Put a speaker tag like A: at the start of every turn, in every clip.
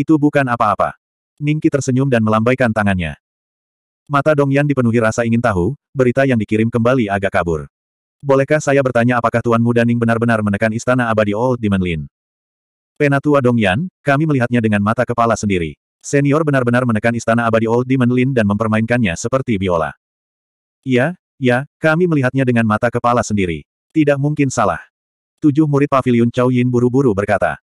A: Itu bukan apa-apa. Ningki tersenyum dan melambaikan tangannya. Mata Dongyan dipenuhi rasa ingin tahu, berita yang dikirim kembali agak kabur. Bolehkah saya bertanya apakah Tuan Muda Ning benar-benar menekan istana abadi Old Demon Lin? Penatua Dongyan, kami melihatnya dengan mata kepala sendiri. Senior benar-benar menekan istana abadi Old Demon Lin dan mempermainkannya seperti biola. Ya, ya, kami melihatnya dengan mata kepala sendiri. Tidak mungkin salah. Tujuh murid pavilion Chow Yin buru-buru berkata.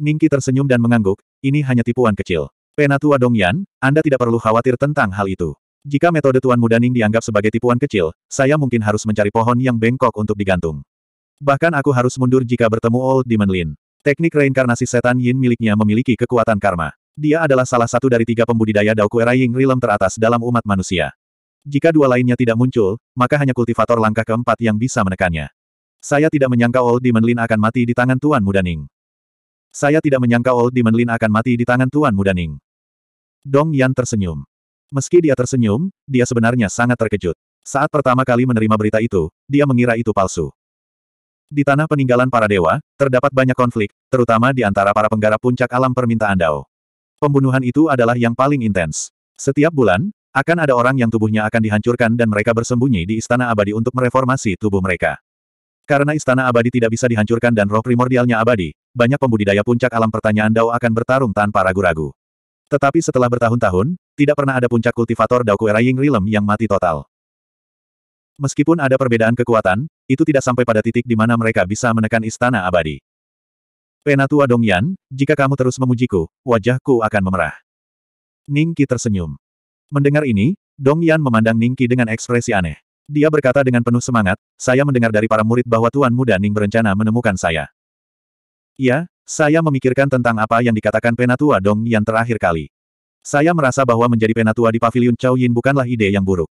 A: Ningki tersenyum dan mengangguk, ini hanya tipuan kecil. Penatua Dongyan, Anda tidak perlu khawatir tentang hal itu. Jika metode Tuan Muda Ning dianggap sebagai tipuan kecil, saya mungkin harus mencari pohon yang bengkok untuk digantung. Bahkan aku harus mundur jika bertemu Old Demon Lin. Teknik reinkarnasi setan Yin miliknya memiliki kekuatan karma. Dia adalah salah satu dari tiga pembudidaya Dao Era Ying Realm teratas dalam umat manusia. Jika dua lainnya tidak muncul, maka hanya kultivator langkah keempat yang bisa menekannya. Saya tidak menyangka Old Demon Lin akan mati di tangan Tuan Muda Ning. Saya tidak menyangka Old Demon Lin akan mati di tangan Tuan Muda Ning. Dong Yan tersenyum. Meski dia tersenyum, dia sebenarnya sangat terkejut. Saat pertama kali menerima berita itu, dia mengira itu palsu. Di tanah peninggalan para dewa, terdapat banyak konflik, terutama di antara para penggarap puncak alam permintaan Dao. Pembunuhan itu adalah yang paling intens. Setiap bulan, akan ada orang yang tubuhnya akan dihancurkan dan mereka bersembunyi di Istana Abadi untuk mereformasi tubuh mereka. Karena istana abadi tidak bisa dihancurkan dan roh primordialnya abadi, banyak pembudidaya puncak alam pertanyaan Dao akan bertarung tanpa ragu-ragu. Tetapi setelah bertahun-tahun, tidak pernah ada puncak kultivator Dao Kuera Ying Rilem yang mati total. Meskipun ada perbedaan kekuatan, itu tidak sampai pada titik di mana mereka bisa menekan istana abadi. Penatua Dongyan, jika kamu terus memujiku, wajahku akan memerah. Ningki tersenyum. Mendengar ini, Dongyan memandang Ningki dengan ekspresi aneh. Dia berkata dengan penuh semangat, saya mendengar dari para murid bahwa Tuan Muda Ning berencana menemukan saya. Ya, saya memikirkan tentang apa yang dikatakan Penatua Dong yang terakhir kali. Saya merasa bahwa menjadi Penatua di Paviliun Chow Yin bukanlah ide yang buruk.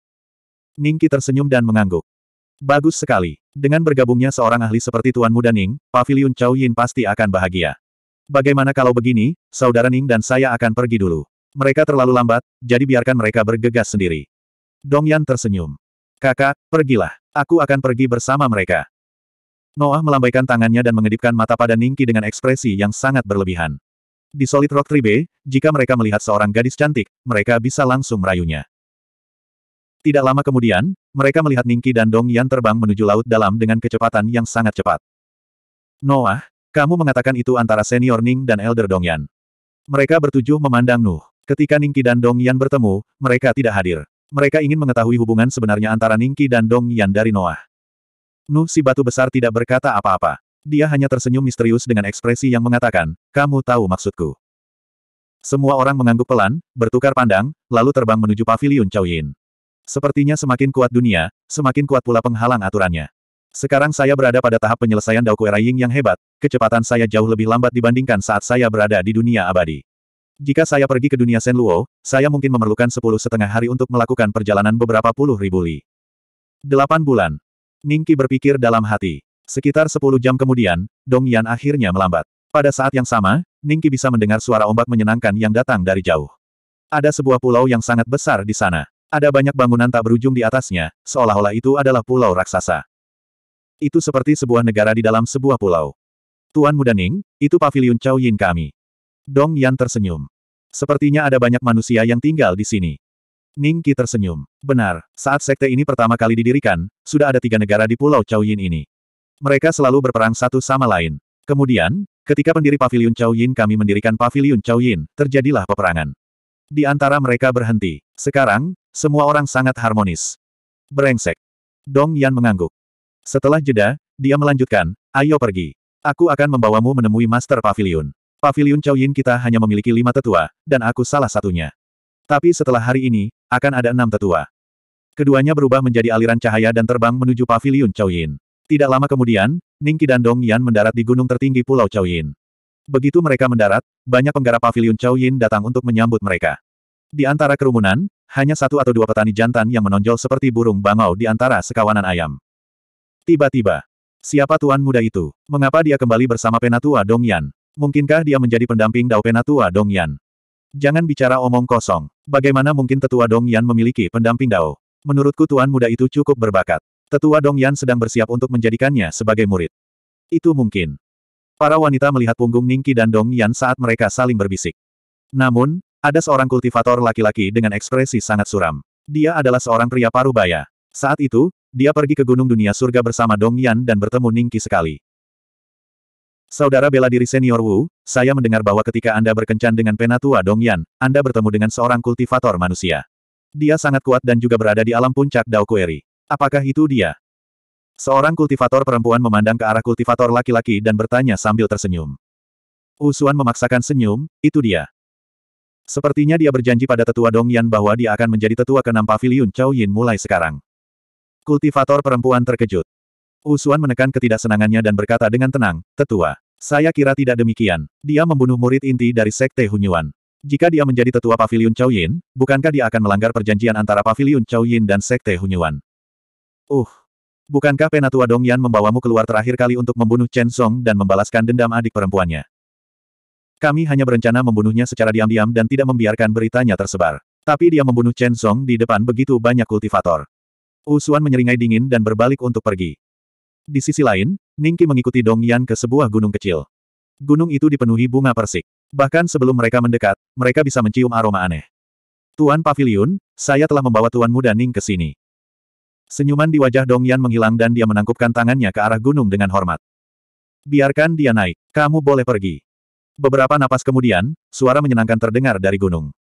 A: Ningki tersenyum dan mengangguk. Bagus sekali. Dengan bergabungnya seorang ahli seperti Tuan Muda Ning, Paviliun Chow Yin pasti akan bahagia. Bagaimana kalau begini, saudara Ning dan saya akan pergi dulu. Mereka terlalu lambat, jadi biarkan mereka bergegas sendiri. Dong Yan tersenyum. Kakak, pergilah. Aku akan pergi bersama mereka. Noah melambaikan tangannya dan mengedipkan mata pada Ningki dengan ekspresi yang sangat berlebihan. Di Solid Rock Tribe, jika mereka melihat seorang gadis cantik, mereka bisa langsung merayunya. Tidak lama kemudian, mereka melihat Ningki dan Dong Yan terbang menuju laut dalam dengan kecepatan yang sangat cepat. Noah, kamu mengatakan itu antara senior Ning dan elder Dong Yan. Mereka bertujuh memandang Nuh. Ketika Ningki dan Dong Yan bertemu, mereka tidak hadir. Mereka ingin mengetahui hubungan sebenarnya antara Ningki dan Dong Yan dari Noah. Nu si batu besar tidak berkata apa-apa. Dia hanya tersenyum misterius dengan ekspresi yang mengatakan, kamu tahu maksudku. Semua orang mengangguk pelan, bertukar pandang, lalu terbang menuju pavilion Chow Yin. Sepertinya semakin kuat dunia, semakin kuat pula penghalang aturannya. Sekarang saya berada pada tahap penyelesaian Dao Era Ying yang hebat, kecepatan saya jauh lebih lambat dibandingkan saat saya berada di dunia abadi. Jika saya pergi ke dunia Luo, saya mungkin memerlukan sepuluh setengah hari untuk melakukan perjalanan beberapa puluh ribu li. Delapan bulan. Ningki berpikir dalam hati. Sekitar sepuluh jam kemudian, Dong Yan akhirnya melambat. Pada saat yang sama, Ningki bisa mendengar suara ombak menyenangkan yang datang dari jauh. Ada sebuah pulau yang sangat besar di sana. Ada banyak bangunan tak berujung di atasnya, seolah-olah itu adalah pulau raksasa. Itu seperti sebuah negara di dalam sebuah pulau. Tuan Muda Ning, itu pavilion Chow Yin kami. Dong Yan tersenyum. Sepertinya ada banyak manusia yang tinggal di sini. Ning Qi tersenyum. Benar, saat sekte ini pertama kali didirikan, sudah ada tiga negara di Pulau Yin ini. Mereka selalu berperang satu sama lain. Kemudian, ketika pendiri Paviliun Yin kami mendirikan Paviliun Yin, terjadilah peperangan. Di antara mereka berhenti. Sekarang, semua orang sangat harmonis. Berengsek. Dong Yan mengangguk. Setelah jeda, dia melanjutkan, ayo pergi. Aku akan membawamu menemui Master Pavilion. Pavilion Chow Yin kita hanya memiliki lima tetua, dan aku salah satunya. Tapi setelah hari ini, akan ada enam tetua. Keduanya berubah menjadi aliran cahaya dan terbang menuju Pavilion Chow Yin. Tidak lama kemudian, Qi dan Dong Yan mendarat di gunung tertinggi Pulau Chow Yin. Begitu mereka mendarat, banyak penggarap Pavilion Chow Yin datang untuk menyambut mereka. Di antara kerumunan, hanya satu atau dua petani jantan yang menonjol seperti burung bangau di antara sekawanan ayam. Tiba-tiba, siapa tuan muda itu? Mengapa dia kembali bersama penatua Dong Yan? Mungkinkah dia menjadi pendamping Dao Penatua Dong Yan? Jangan bicara omong kosong. Bagaimana mungkin tetua Dong Yan memiliki pendamping Dao? Menurutku tuan muda itu cukup berbakat. Tetua Dong Yan sedang bersiap untuk menjadikannya sebagai murid. Itu mungkin. Para wanita melihat punggung Ningki dan Dong Yan saat mereka saling berbisik. Namun, ada seorang kultivator laki-laki dengan ekspresi sangat suram. Dia adalah seorang pria parubaya. Saat itu, dia pergi ke Gunung Dunia Surga bersama Dong Yan dan bertemu Ningki sekali. Saudara bela diri senior Wu, saya mendengar bahwa ketika Anda berkencan dengan penatua Dong Yan, Anda bertemu dengan seorang kultivator manusia. Dia sangat kuat dan juga berada di alam puncak Dao Kueri. Apakah itu dia? Seorang kultivator perempuan memandang ke arah kultivator laki-laki dan bertanya sambil tersenyum. Usuan memaksakan senyum, itu dia. Sepertinya dia berjanji pada tetua Dong Yan bahwa dia akan menjadi tetua keenam Pavilion Chow Yin mulai sekarang. Kultivator perempuan terkejut. Usuan menekan ketidaksenangannya dan berkata dengan tenang, Tetua, saya kira tidak demikian. Dia membunuh murid inti dari Sekte Hunyuan. Jika dia menjadi tetua Paviliun Chow Yin, bukankah dia akan melanggar perjanjian antara Paviliun Chow Yin dan Sekte Hunyuan? Uh, bukankah Penatua Dong Yan membawamu keluar terakhir kali untuk membunuh Chen Song dan membalaskan dendam adik perempuannya? Kami hanya berencana membunuhnya secara diam-diam dan tidak membiarkan beritanya tersebar. Tapi dia membunuh Chen Song di depan begitu banyak kultivator. Usuan menyeringai dingin dan berbalik untuk pergi. Di sisi lain, Ningki mengikuti Dong Yan ke sebuah gunung kecil. Gunung itu dipenuhi bunga persik. Bahkan sebelum mereka mendekat, mereka bisa mencium aroma aneh. Tuan Pavilion, saya telah membawa Tuan Muda Ning ke sini. Senyuman di wajah Dong Yan menghilang dan dia menangkupkan tangannya ke arah gunung dengan hormat. Biarkan dia naik, kamu boleh pergi. Beberapa napas kemudian, suara menyenangkan terdengar dari gunung.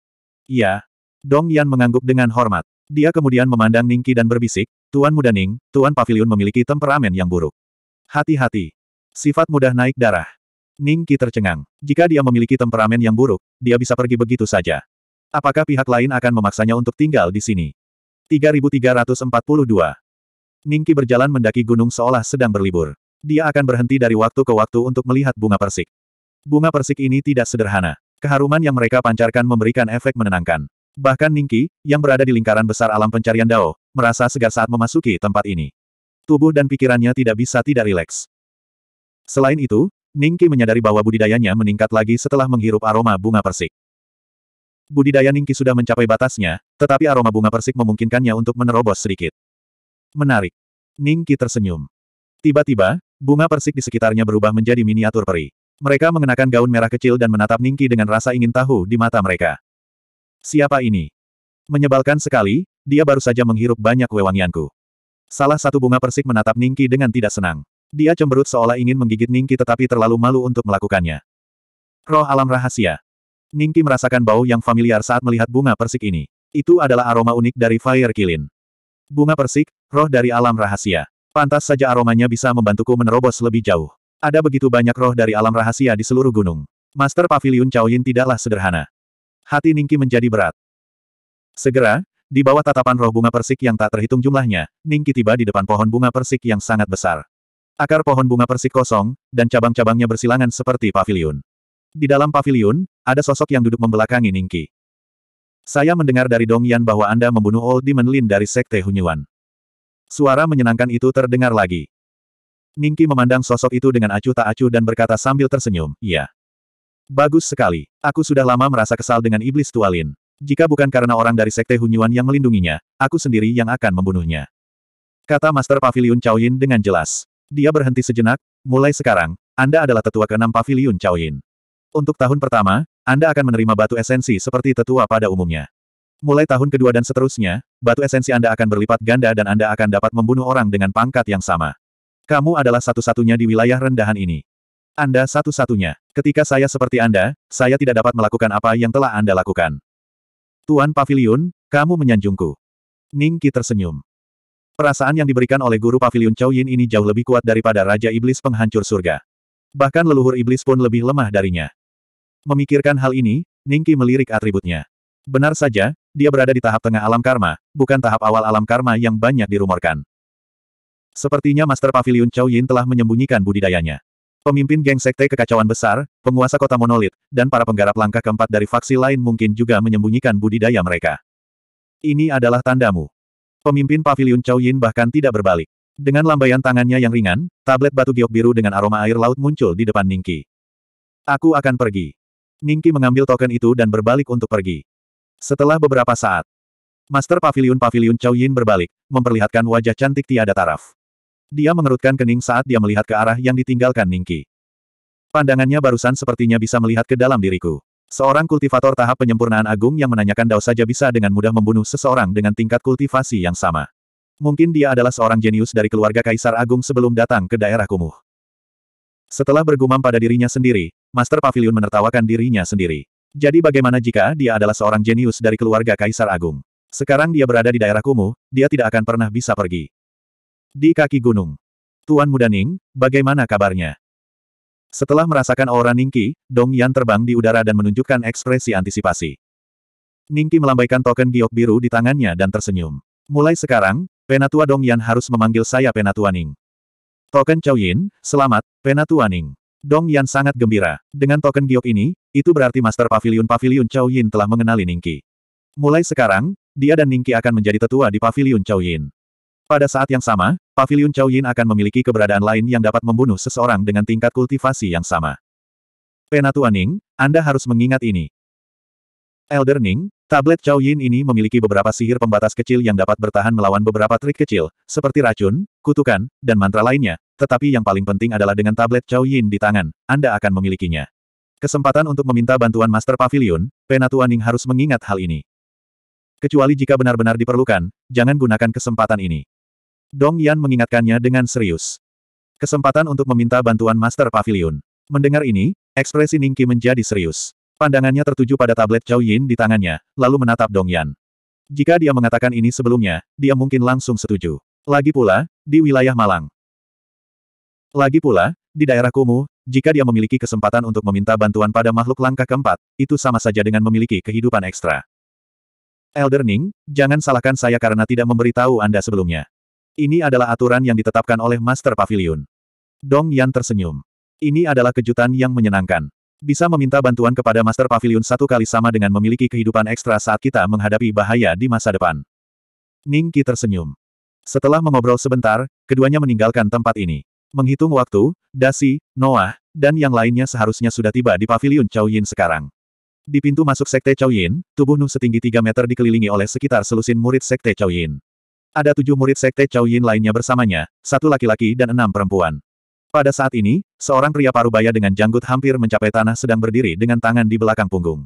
A: Iya. Dong Yan mengangguk dengan hormat. Dia kemudian memandang Ningki dan berbisik, Tuan Muda Ning, Tuan Pavilion memiliki temperamen yang buruk. Hati-hati. Sifat mudah naik darah. Ningki tercengang. Jika dia memiliki temperamen yang buruk, dia bisa pergi begitu saja. Apakah pihak lain akan memaksanya untuk tinggal di sini? 3342 Ningki berjalan mendaki gunung seolah sedang berlibur. Dia akan berhenti dari waktu ke waktu untuk melihat bunga persik. Bunga persik ini tidak sederhana. Keharuman yang mereka pancarkan memberikan efek menenangkan. Bahkan Ningki, yang berada di lingkaran besar alam pencarian Dao, merasa segar saat memasuki tempat ini. Tubuh dan pikirannya tidak bisa tidak rileks. Selain itu, Ningki menyadari bahwa budidayanya meningkat lagi setelah menghirup aroma bunga persik. Budidaya Ningki sudah mencapai batasnya, tetapi aroma bunga persik memungkinkannya untuk menerobos sedikit. Menarik. Ningki tersenyum. Tiba-tiba, bunga persik di sekitarnya berubah menjadi miniatur peri. Mereka mengenakan gaun merah kecil dan menatap Ningki dengan rasa ingin tahu di mata mereka. Siapa ini? Menyebalkan sekali, dia baru saja menghirup banyak wewangianku. Salah satu bunga persik menatap Ningki dengan tidak senang. Dia cemberut seolah ingin menggigit Ningki tetapi terlalu malu untuk melakukannya. Roh alam rahasia. Ningki merasakan bau yang familiar saat melihat bunga persik ini. Itu adalah aroma unik dari Fire Kilin. Bunga persik, roh dari alam rahasia. Pantas saja aromanya bisa membantuku menerobos lebih jauh. Ada begitu banyak roh dari alam rahasia di seluruh gunung. Master Pavilion Cao Yin tidaklah sederhana. Hati Ningki menjadi berat. Segera, di bawah tatapan roh bunga persik yang tak terhitung jumlahnya, Ningki tiba di depan pohon bunga persik yang sangat besar. Akar pohon bunga persik kosong, dan cabang-cabangnya bersilangan seperti pavilion. Di dalam pavilion, ada sosok yang duduk membelakangi Ningki. Saya mendengar dari Dong Yan bahwa Anda membunuh Old Demon Lin dari Sekte Hunyuan. Suara menyenangkan itu terdengar lagi. Ningki memandang sosok itu dengan acuh tak acuh dan berkata sambil tersenyum, Iya. Bagus sekali. Aku sudah lama merasa kesal dengan iblis Tualin. Jika bukan karena orang dari Sekte Hunyuan yang melindunginya, aku sendiri yang akan membunuhnya. Kata Master Pavilion Yin dengan jelas. Dia berhenti sejenak, mulai sekarang, Anda adalah tetua keenam Pavilion Yin. Untuk tahun pertama, Anda akan menerima batu esensi seperti tetua pada umumnya. Mulai tahun kedua dan seterusnya, batu esensi Anda akan berlipat ganda dan Anda akan dapat membunuh orang dengan pangkat yang sama. Kamu adalah satu-satunya di wilayah rendahan ini. Anda satu-satunya. Ketika saya seperti Anda, saya tidak dapat melakukan apa yang telah Anda lakukan. Tuan Pavilion. kamu menyanjungku. Ning Qi tersenyum. Perasaan yang diberikan oleh guru Pavilion Chow Yin ini jauh lebih kuat daripada Raja Iblis Penghancur Surga. Bahkan leluhur iblis pun lebih lemah darinya. Memikirkan hal ini, Ning melirik atributnya. Benar saja, dia berada di tahap tengah alam karma, bukan tahap awal alam karma yang banyak dirumorkan. Sepertinya Master Pavilion Chow Yin telah menyembunyikan budidayanya. Pemimpin geng sekte kekacauan besar, penguasa kota monolit, dan para penggarap langkah keempat dari faksi lain mungkin juga menyembunyikan budidaya mereka. Ini adalah tandamu. Pemimpin pavilion Chow Yin bahkan tidak berbalik. Dengan lambaian tangannya yang ringan, tablet batu giok biru dengan aroma air laut muncul di depan Ningki. Aku akan pergi. Ningki mengambil token itu dan berbalik untuk pergi. Setelah beberapa saat, Master Pavilion Pavilion Chow Yin berbalik, memperlihatkan wajah cantik tiada taraf. Dia mengerutkan kening saat dia melihat ke arah yang ditinggalkan Ningki. Pandangannya barusan sepertinya bisa melihat ke dalam diriku. Seorang kultivator tahap penyempurnaan agung yang menanyakan Dao saja bisa dengan mudah membunuh seseorang dengan tingkat kultivasi yang sama. Mungkin dia adalah seorang jenius dari keluarga Kaisar Agung sebelum datang ke daerah kumuh. Setelah bergumam pada dirinya sendiri, Master Pavilion menertawakan dirinya sendiri. Jadi bagaimana jika dia adalah seorang jenius dari keluarga Kaisar Agung? Sekarang dia berada di daerah kumuh, dia tidak akan pernah bisa pergi. Di kaki gunung. Tuan Muda Ning, bagaimana kabarnya? Setelah merasakan aura Ningki, Dong Yan terbang di udara dan menunjukkan ekspresi antisipasi. Ningki melambaikan token giok biru di tangannya dan tersenyum. Mulai sekarang, Penatua Dong Yan harus memanggil saya Penatua Ning. Token Chow Yin, selamat, Penatua Ning. Dong Yan sangat gembira. Dengan token giok ini, itu berarti Master Pavilion Pavilion Chow Yin telah mengenali Ningki. Mulai sekarang, dia dan Ningki akan menjadi tetua di Pavilion Chow Yin. Pada saat yang sama, Pavilion Chao Yin akan memiliki keberadaan lain yang dapat membunuh seseorang dengan tingkat kultivasi yang sama. Penatuaning, Ning, Anda harus mengingat ini. Elder Ning, tablet Chao Yin ini memiliki beberapa sihir pembatas kecil yang dapat bertahan melawan beberapa trik kecil, seperti racun, kutukan, dan mantra lainnya, tetapi yang paling penting adalah dengan tablet Chao Yin di tangan, Anda akan memilikinya. Kesempatan untuk meminta bantuan Master Pavilion, Penatuaning Ning harus mengingat hal ini. Kecuali jika benar-benar diperlukan, jangan gunakan kesempatan ini. Dong Yan mengingatkannya dengan serius. Kesempatan untuk meminta bantuan Master Pavilion. Mendengar ini, ekspresi Ningki menjadi serius. Pandangannya tertuju pada tablet Chow Yin di tangannya, lalu menatap Dong Yan. Jika dia mengatakan ini sebelumnya, dia mungkin langsung setuju. Lagi pula, di wilayah Malang. Lagi pula, di daerah Kumu, jika dia memiliki kesempatan untuk meminta bantuan pada makhluk langkah keempat, itu sama saja dengan memiliki kehidupan ekstra. Elder Ning, jangan salahkan saya karena tidak memberitahu Anda sebelumnya. Ini adalah aturan yang ditetapkan oleh Master Pavilion. Dong Yan tersenyum. Ini adalah kejutan yang menyenangkan. Bisa meminta bantuan kepada Master Pavilion satu kali sama dengan memiliki kehidupan ekstra saat kita menghadapi bahaya di masa depan. Ning Qi tersenyum. Setelah mengobrol sebentar, keduanya meninggalkan tempat ini. Menghitung waktu, Dasi, Noah, dan yang lainnya seharusnya sudah tiba di Pavilion Chow Yin sekarang. Di pintu masuk Sekte Chow Yin, tubuh Nuh setinggi 3 meter dikelilingi oleh sekitar selusin murid Sekte Chow Yin. Ada tujuh murid sekte Chow Yin lainnya bersamanya, satu laki-laki dan enam perempuan. Pada saat ini, seorang pria parubaya dengan janggut hampir mencapai tanah sedang berdiri dengan tangan di belakang punggung.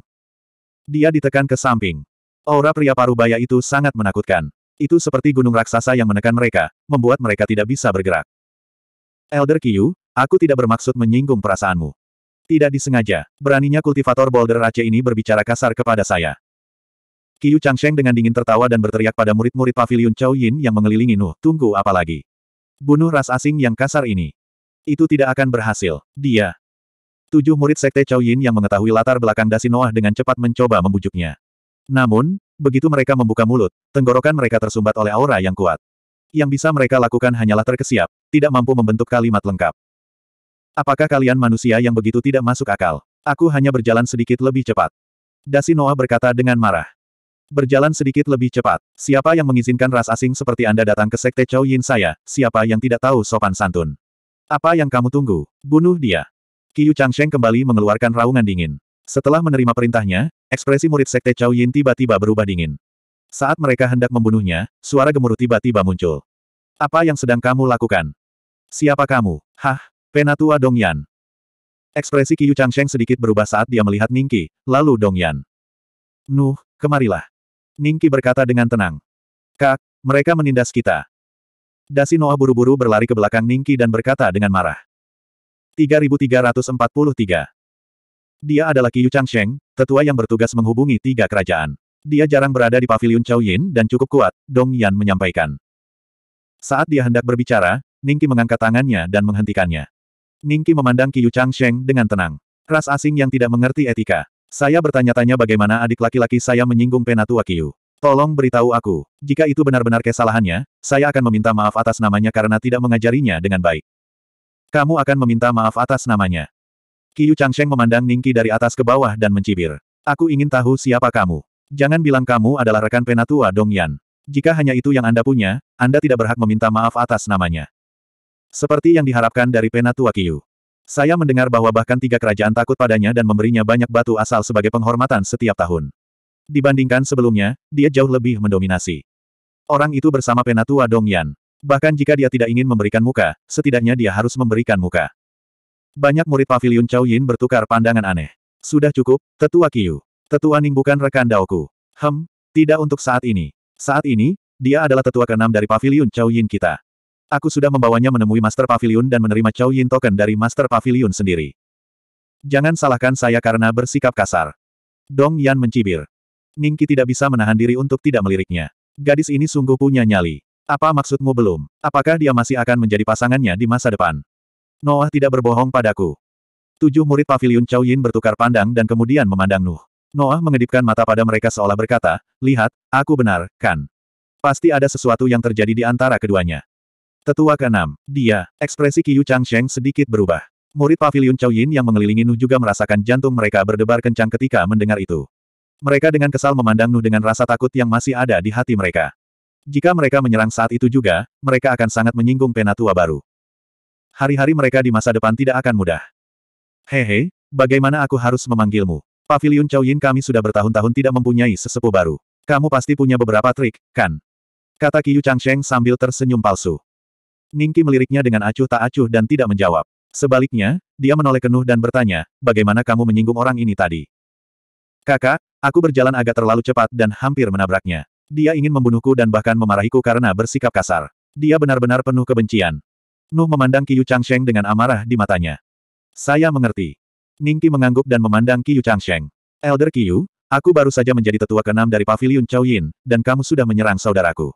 A: Dia ditekan ke samping. Aura pria parubaya itu sangat menakutkan. Itu seperti gunung raksasa yang menekan mereka, membuat mereka tidak bisa bergerak. Elder Yu, aku tidak bermaksud menyinggung perasaanmu. Tidak disengaja, beraninya kultivator Boulder Race ini berbicara kasar kepada saya. Qiyu Changsheng dengan dingin tertawa dan berteriak pada murid-murid pavilion Chao Yin yang mengelilingi Nu, tunggu apa lagi? Bunuh ras asing yang kasar ini. Itu tidak akan berhasil. Dia. Tujuh murid sekte Chao Yin yang mengetahui latar belakang Dasi Noah dengan cepat mencoba membujuknya. Namun, begitu mereka membuka mulut, tenggorokan mereka tersumbat oleh aura yang kuat. Yang bisa mereka lakukan hanyalah terkesiap, tidak mampu membentuk kalimat lengkap. Apakah kalian manusia yang begitu tidak masuk akal? Aku hanya berjalan sedikit lebih cepat. Dasi Noah berkata dengan marah. Berjalan sedikit lebih cepat. Siapa yang mengizinkan ras asing seperti Anda datang ke Sekte Chow Yin saya? Siapa yang tidak tahu sopan santun? Apa yang kamu tunggu? Bunuh dia. Qiu Changsheng kembali mengeluarkan raungan dingin. Setelah menerima perintahnya, ekspresi murid Sekte Chow Yin tiba-tiba berubah dingin. Saat mereka hendak membunuhnya, suara gemuruh tiba-tiba muncul. Apa yang sedang kamu lakukan? Siapa kamu? Hah? Penatua Dong Yan. Ekspresi Qiu Changsheng sedikit berubah saat dia melihat Ningqi, lalu Dong Yan, Nuh, kemarilah. Ningki berkata dengan tenang. Kak, mereka menindas kita. Dasi Noah buru-buru berlari ke belakang Ningki dan berkata dengan marah. 3343 Dia adalah Qiyu Changsheng, tetua yang bertugas menghubungi tiga kerajaan. Dia jarang berada di pavilion Chow Yin dan cukup kuat, Dong Yan menyampaikan. Saat dia hendak berbicara, Ningki mengangkat tangannya dan menghentikannya. Ningki memandang Qiyu Changsheng dengan tenang. Ras asing yang tidak mengerti etika. Saya bertanya-tanya bagaimana adik laki-laki saya menyinggung Penatua Kiyu. Tolong beritahu aku, jika itu benar-benar kesalahannya, saya akan meminta maaf atas namanya karena tidak mengajarinya dengan baik. Kamu akan meminta maaf atas namanya. Kiyu Changsheng memandang Ningki dari atas ke bawah dan mencibir. Aku ingin tahu siapa kamu. Jangan bilang kamu adalah rekan Penatua Dongyan. Jika hanya itu yang Anda punya, Anda tidak berhak meminta maaf atas namanya. Seperti yang diharapkan dari Penatua Kiyu. Saya mendengar bahwa bahkan tiga kerajaan takut padanya dan memberinya banyak batu asal sebagai penghormatan setiap tahun. Dibandingkan sebelumnya, dia jauh lebih mendominasi. Orang itu bersama penatua Dongyan. Bahkan jika dia tidak ingin memberikan muka, setidaknya dia harus memberikan muka. Banyak murid pavilion Chow Yin bertukar pandangan aneh. Sudah cukup, tetua Kiyu. Tetua Ning bukan rekan Daoku. Hem, tidak untuk saat ini. Saat ini, dia adalah tetua keenam dari pavilion Chow Yin kita. Aku sudah membawanya menemui Master Pavilion dan menerima Chow Yin Token dari Master Pavilion sendiri. Jangan salahkan saya karena bersikap kasar. Dong Yan mencibir. Ningki tidak bisa menahan diri untuk tidak meliriknya. Gadis ini sungguh punya nyali. Apa maksudmu belum? Apakah dia masih akan menjadi pasangannya di masa depan? Noah tidak berbohong padaku. Tujuh murid Pavilion Chow Yin bertukar pandang dan kemudian memandang Nuh. Noah mengedipkan mata pada mereka seolah berkata, Lihat, aku benar, kan? Pasti ada sesuatu yang terjadi di antara keduanya. Tetua keenam, dia, ekspresi Qiyu Changsheng sedikit berubah. Murid pavilion Chow Yin yang mengelilingi Nu juga merasakan jantung mereka berdebar kencang ketika mendengar itu. Mereka dengan kesal memandang Nu dengan rasa takut yang masih ada di hati mereka. Jika mereka menyerang saat itu juga, mereka akan sangat menyinggung penatua baru. Hari-hari mereka di masa depan tidak akan mudah. Hehe, bagaimana aku harus memanggilmu? Pavilion Chow Yin kami sudah bertahun-tahun tidak mempunyai sesepuh baru. Kamu pasti punya beberapa trik, kan? Kata Qiyu Changsheng sambil tersenyum palsu. Ningki meliriknya dengan acuh tak acuh dan tidak menjawab. Sebaliknya, dia menoleh kenuh dan bertanya, bagaimana kamu menyinggung orang ini tadi? Kakak, aku berjalan agak terlalu cepat dan hampir menabraknya. Dia ingin membunuhku dan bahkan memarahiku karena bersikap kasar. Dia benar-benar penuh kebencian. Nuh memandang Qiyu Changsheng dengan amarah di matanya. Saya mengerti. Ningki mengangguk dan memandang Qiyu Changsheng. Elder Qiyu, aku baru saja menjadi tetua keenam dari Paviliun Chow Yin, dan kamu sudah menyerang saudaraku.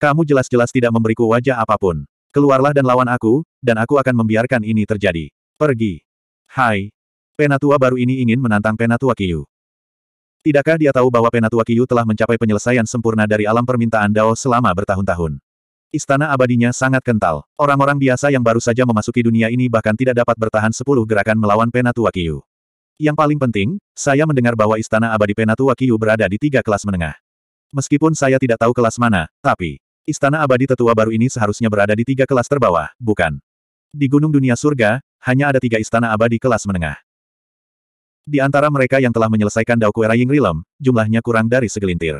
A: Kamu jelas-jelas tidak memberiku wajah apapun. Keluarlah dan lawan aku, dan aku akan membiarkan ini terjadi. Pergi. Hai. Penatua baru ini ingin menantang Penatua Kiyu. Tidakkah dia tahu bahwa Penatua Kiyu telah mencapai penyelesaian sempurna dari alam permintaan Dao selama bertahun-tahun? Istana abadinya sangat kental. Orang-orang biasa yang baru saja memasuki dunia ini bahkan tidak dapat bertahan sepuluh gerakan melawan Penatua Kiyu. Yang paling penting, saya mendengar bahwa istana abadi Penatua Kiyu berada di tiga kelas menengah. Meskipun saya tidak tahu kelas mana, tapi Istana abadi tetua baru ini seharusnya berada di tiga kelas terbawah, bukan? Di Gunung Dunia Surga, hanya ada tiga istana abadi kelas menengah. Di antara mereka yang telah menyelesaikan Kuera Ying Rilem, jumlahnya kurang dari segelintir.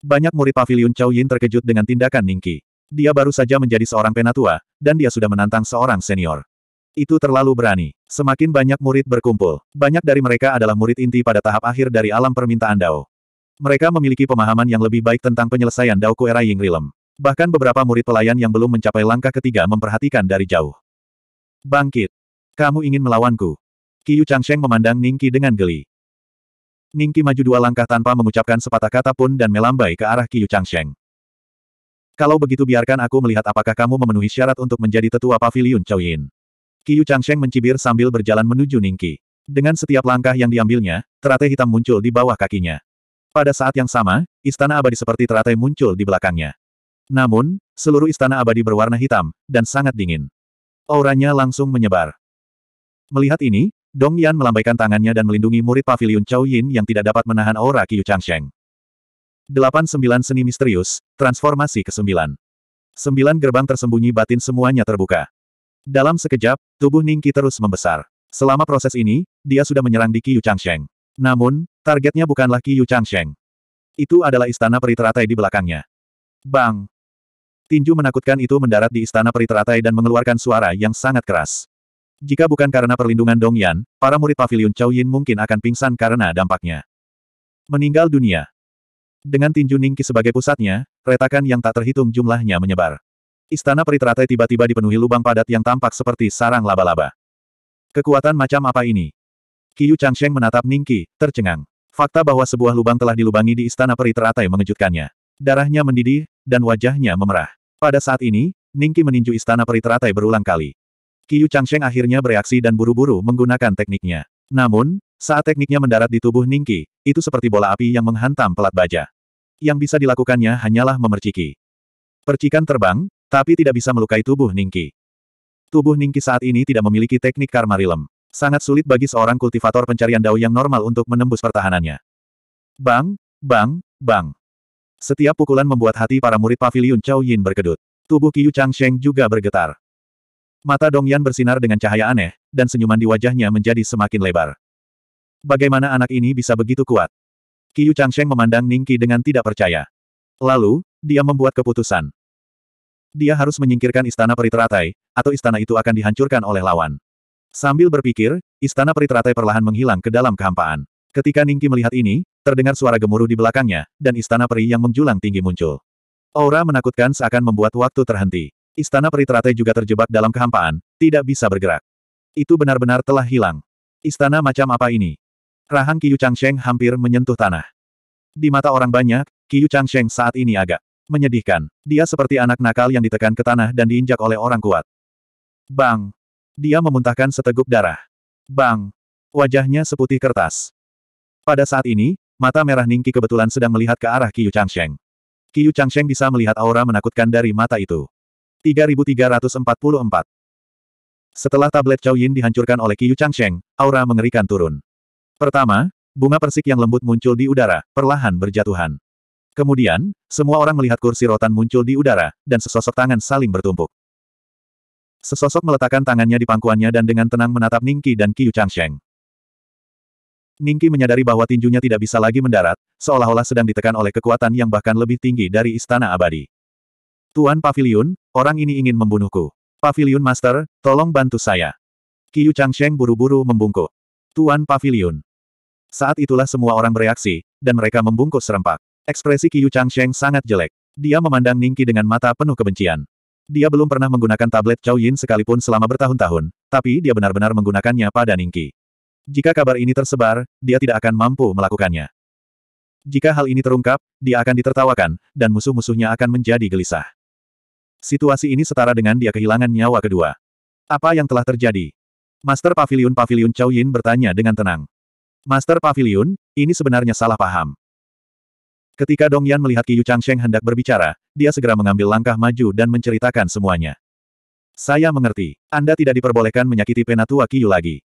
A: Banyak murid pavilion Chow Yin terkejut dengan tindakan Ningki. Dia baru saja menjadi seorang penatua, dan dia sudah menantang seorang senior. Itu terlalu berani. Semakin banyak murid berkumpul, banyak dari mereka adalah murid inti pada tahap akhir dari alam permintaan Dao. Mereka memiliki pemahaman yang lebih baik tentang penyelesaian Dao era Ying Rilem. Bahkan beberapa murid pelayan yang belum mencapai langkah ketiga memperhatikan dari jauh. Bangkit! Kamu ingin melawanku? Chang Changsheng memandang Ningki dengan geli. Ningki maju dua langkah tanpa mengucapkan sepatah kata pun dan melambai ke arah Chang Changsheng. Kalau begitu biarkan aku melihat apakah kamu memenuhi syarat untuk menjadi tetua pavilion Yin. Chang Changsheng mencibir sambil berjalan menuju Ningki. Dengan setiap langkah yang diambilnya, teratai hitam muncul di bawah kakinya. Pada saat yang sama, istana abadi seperti teratai muncul di belakangnya. Namun, seluruh istana abadi berwarna hitam, dan sangat dingin. Auranya langsung menyebar. Melihat ini, Dong Yan melambaikan tangannya dan melindungi murid pavilion Chow Yin yang tidak dapat menahan aura Qiu Changsheng. sembilan Seni Misterius, Transformasi ke-9 Sembilan gerbang tersembunyi batin semuanya terbuka. Dalam sekejap, tubuh Ningki terus membesar. Selama proses ini, dia sudah menyerang di Chang Sheng. Namun, Targetnya bukanlah Qiyu Changsheng. Itu adalah istana Peri Teratai di belakangnya. Bang! Tinju menakutkan itu mendarat di istana Peri Teratai dan mengeluarkan suara yang sangat keras. Jika bukan karena perlindungan Dong Yan, para murid pavilion Chow Yin mungkin akan pingsan karena dampaknya. Meninggal dunia. Dengan tinju Ningki sebagai pusatnya, retakan yang tak terhitung jumlahnya menyebar. Istana Peri Teratai tiba-tiba dipenuhi lubang padat yang tampak seperti sarang laba-laba. Kekuatan macam apa ini? Qiyu Changsheng menatap Ningki, tercengang. Fakta bahwa sebuah lubang telah dilubangi di istana peri teratai mengejutkannya. Darahnya mendidih, dan wajahnya memerah. Pada saat ini, Ningki meninju istana peri teratai berulang kali. Qiyu Changsheng akhirnya bereaksi dan buru-buru menggunakan tekniknya. Namun, saat tekniknya mendarat di tubuh Ningki, itu seperti bola api yang menghantam pelat baja. Yang bisa dilakukannya hanyalah memerciki. Percikan terbang, tapi tidak bisa melukai tubuh Ningki. Tubuh Ningki saat ini tidak memiliki teknik karma Rilem. Sangat sulit bagi seorang kultivator pencarian dao yang normal untuk menembus pertahanannya. Bang, bang, bang. Setiap pukulan membuat hati para murid pavilion Chao Yin berkedut. Tubuh Chang Sheng juga bergetar. Mata Dong Yan bersinar dengan cahaya aneh, dan senyuman di wajahnya menjadi semakin lebar. Bagaimana anak ini bisa begitu kuat? Chang Sheng memandang Ning Qi dengan tidak percaya. Lalu, dia membuat keputusan. Dia harus menyingkirkan istana Peri Teratai, atau istana itu akan dihancurkan oleh lawan. Sambil berpikir, istana teratai perlahan menghilang ke dalam kehampaan. Ketika Ningki melihat ini, terdengar suara gemuruh di belakangnya, dan istana peri yang menjulang tinggi muncul. Aura menakutkan seakan membuat waktu terhenti. Istana teratai juga terjebak dalam kehampaan, tidak bisa bergerak. Itu benar-benar telah hilang. Istana macam apa ini? Rahang Yu Changsheng hampir menyentuh tanah. Di mata orang banyak, Yu Changsheng saat ini agak menyedihkan. Dia seperti anak nakal yang ditekan ke tanah dan diinjak oleh orang kuat. Bang! Dia memuntahkan seteguk darah. Bang! Wajahnya seputih kertas. Pada saat ini, mata merah Ningki kebetulan sedang melihat ke arah Qiyu Changsheng. Qiyu Changsheng bisa melihat aura menakutkan dari mata itu. 3344 Setelah tablet Chow Yin dihancurkan oleh Qiyu Changsheng, aura mengerikan turun. Pertama, bunga persik yang lembut muncul di udara, perlahan berjatuhan. Kemudian, semua orang melihat kursi rotan muncul di udara, dan sesosok tangan saling bertumpuk. Sesosok meletakkan tangannya di pangkuannya dan dengan tenang menatap Ningki dan Qiu Changsheng. Ningki menyadari bahwa tinjunya tidak bisa lagi mendarat, seolah-olah sedang ditekan oleh kekuatan yang bahkan lebih tinggi dari istana abadi. Tuan Pavilion, orang ini ingin membunuhku. Pavilion Master, tolong bantu saya. Qiu Changsheng buru-buru membungkuk. Tuan Pavilion. Saat itulah semua orang bereaksi, dan mereka membungkuk serempak. Ekspresi Qiu Changsheng sangat jelek. Dia memandang Ningki dengan mata penuh kebencian. Dia belum pernah menggunakan tablet Chow Yin sekalipun selama bertahun-tahun, tapi dia benar-benar menggunakannya pada Ningki. Jika kabar ini tersebar, dia tidak akan mampu melakukannya. Jika hal ini terungkap, dia akan ditertawakan, dan musuh-musuhnya akan menjadi gelisah. Situasi ini setara dengan dia kehilangan nyawa kedua. Apa yang telah terjadi? Master Pavilion Pavilion Chow Yin bertanya dengan tenang. Master Pavilion, ini sebenarnya salah paham. Ketika Dong Yan melihat Qiyu Changsheng hendak berbicara, dia segera mengambil langkah maju dan menceritakan semuanya. Saya mengerti. Anda tidak diperbolehkan menyakiti penatua Qiyu lagi.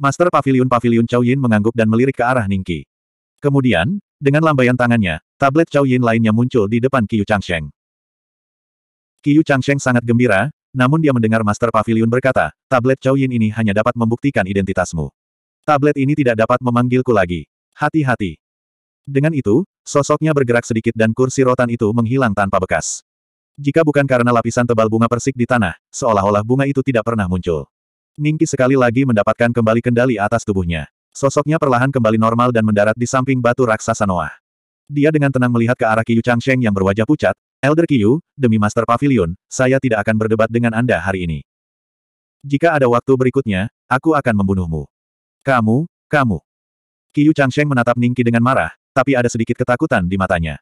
A: Master Pavilion Pavilion Chow Yin mengangguk dan melirik ke arah Ningki. Kemudian, dengan lambaian tangannya, tablet Chow Yin lainnya muncul di depan Qiyu Changsheng. Qiyu Changsheng sangat gembira, namun dia mendengar Master Pavilion berkata, tablet Chow Yin ini hanya dapat membuktikan identitasmu. Tablet ini tidak dapat memanggilku lagi. Hati-hati. Dengan itu, sosoknya bergerak sedikit dan kursi rotan itu menghilang tanpa bekas. Jika bukan karena lapisan tebal bunga persik di tanah, seolah-olah bunga itu tidak pernah muncul. Ningki sekali lagi mendapatkan kembali kendali atas tubuhnya. Sosoknya perlahan kembali normal dan mendarat di samping batu raksasa Noah. Dia dengan tenang melihat ke arah Kiyu Changsheng yang berwajah pucat, Elder Kiyu, demi Master Pavilion, saya tidak akan berdebat dengan Anda hari ini. Jika ada waktu berikutnya, aku akan membunuhmu. Kamu, kamu. Kiyu Changsheng menatap Ningki dengan marah, tapi ada sedikit ketakutan di matanya.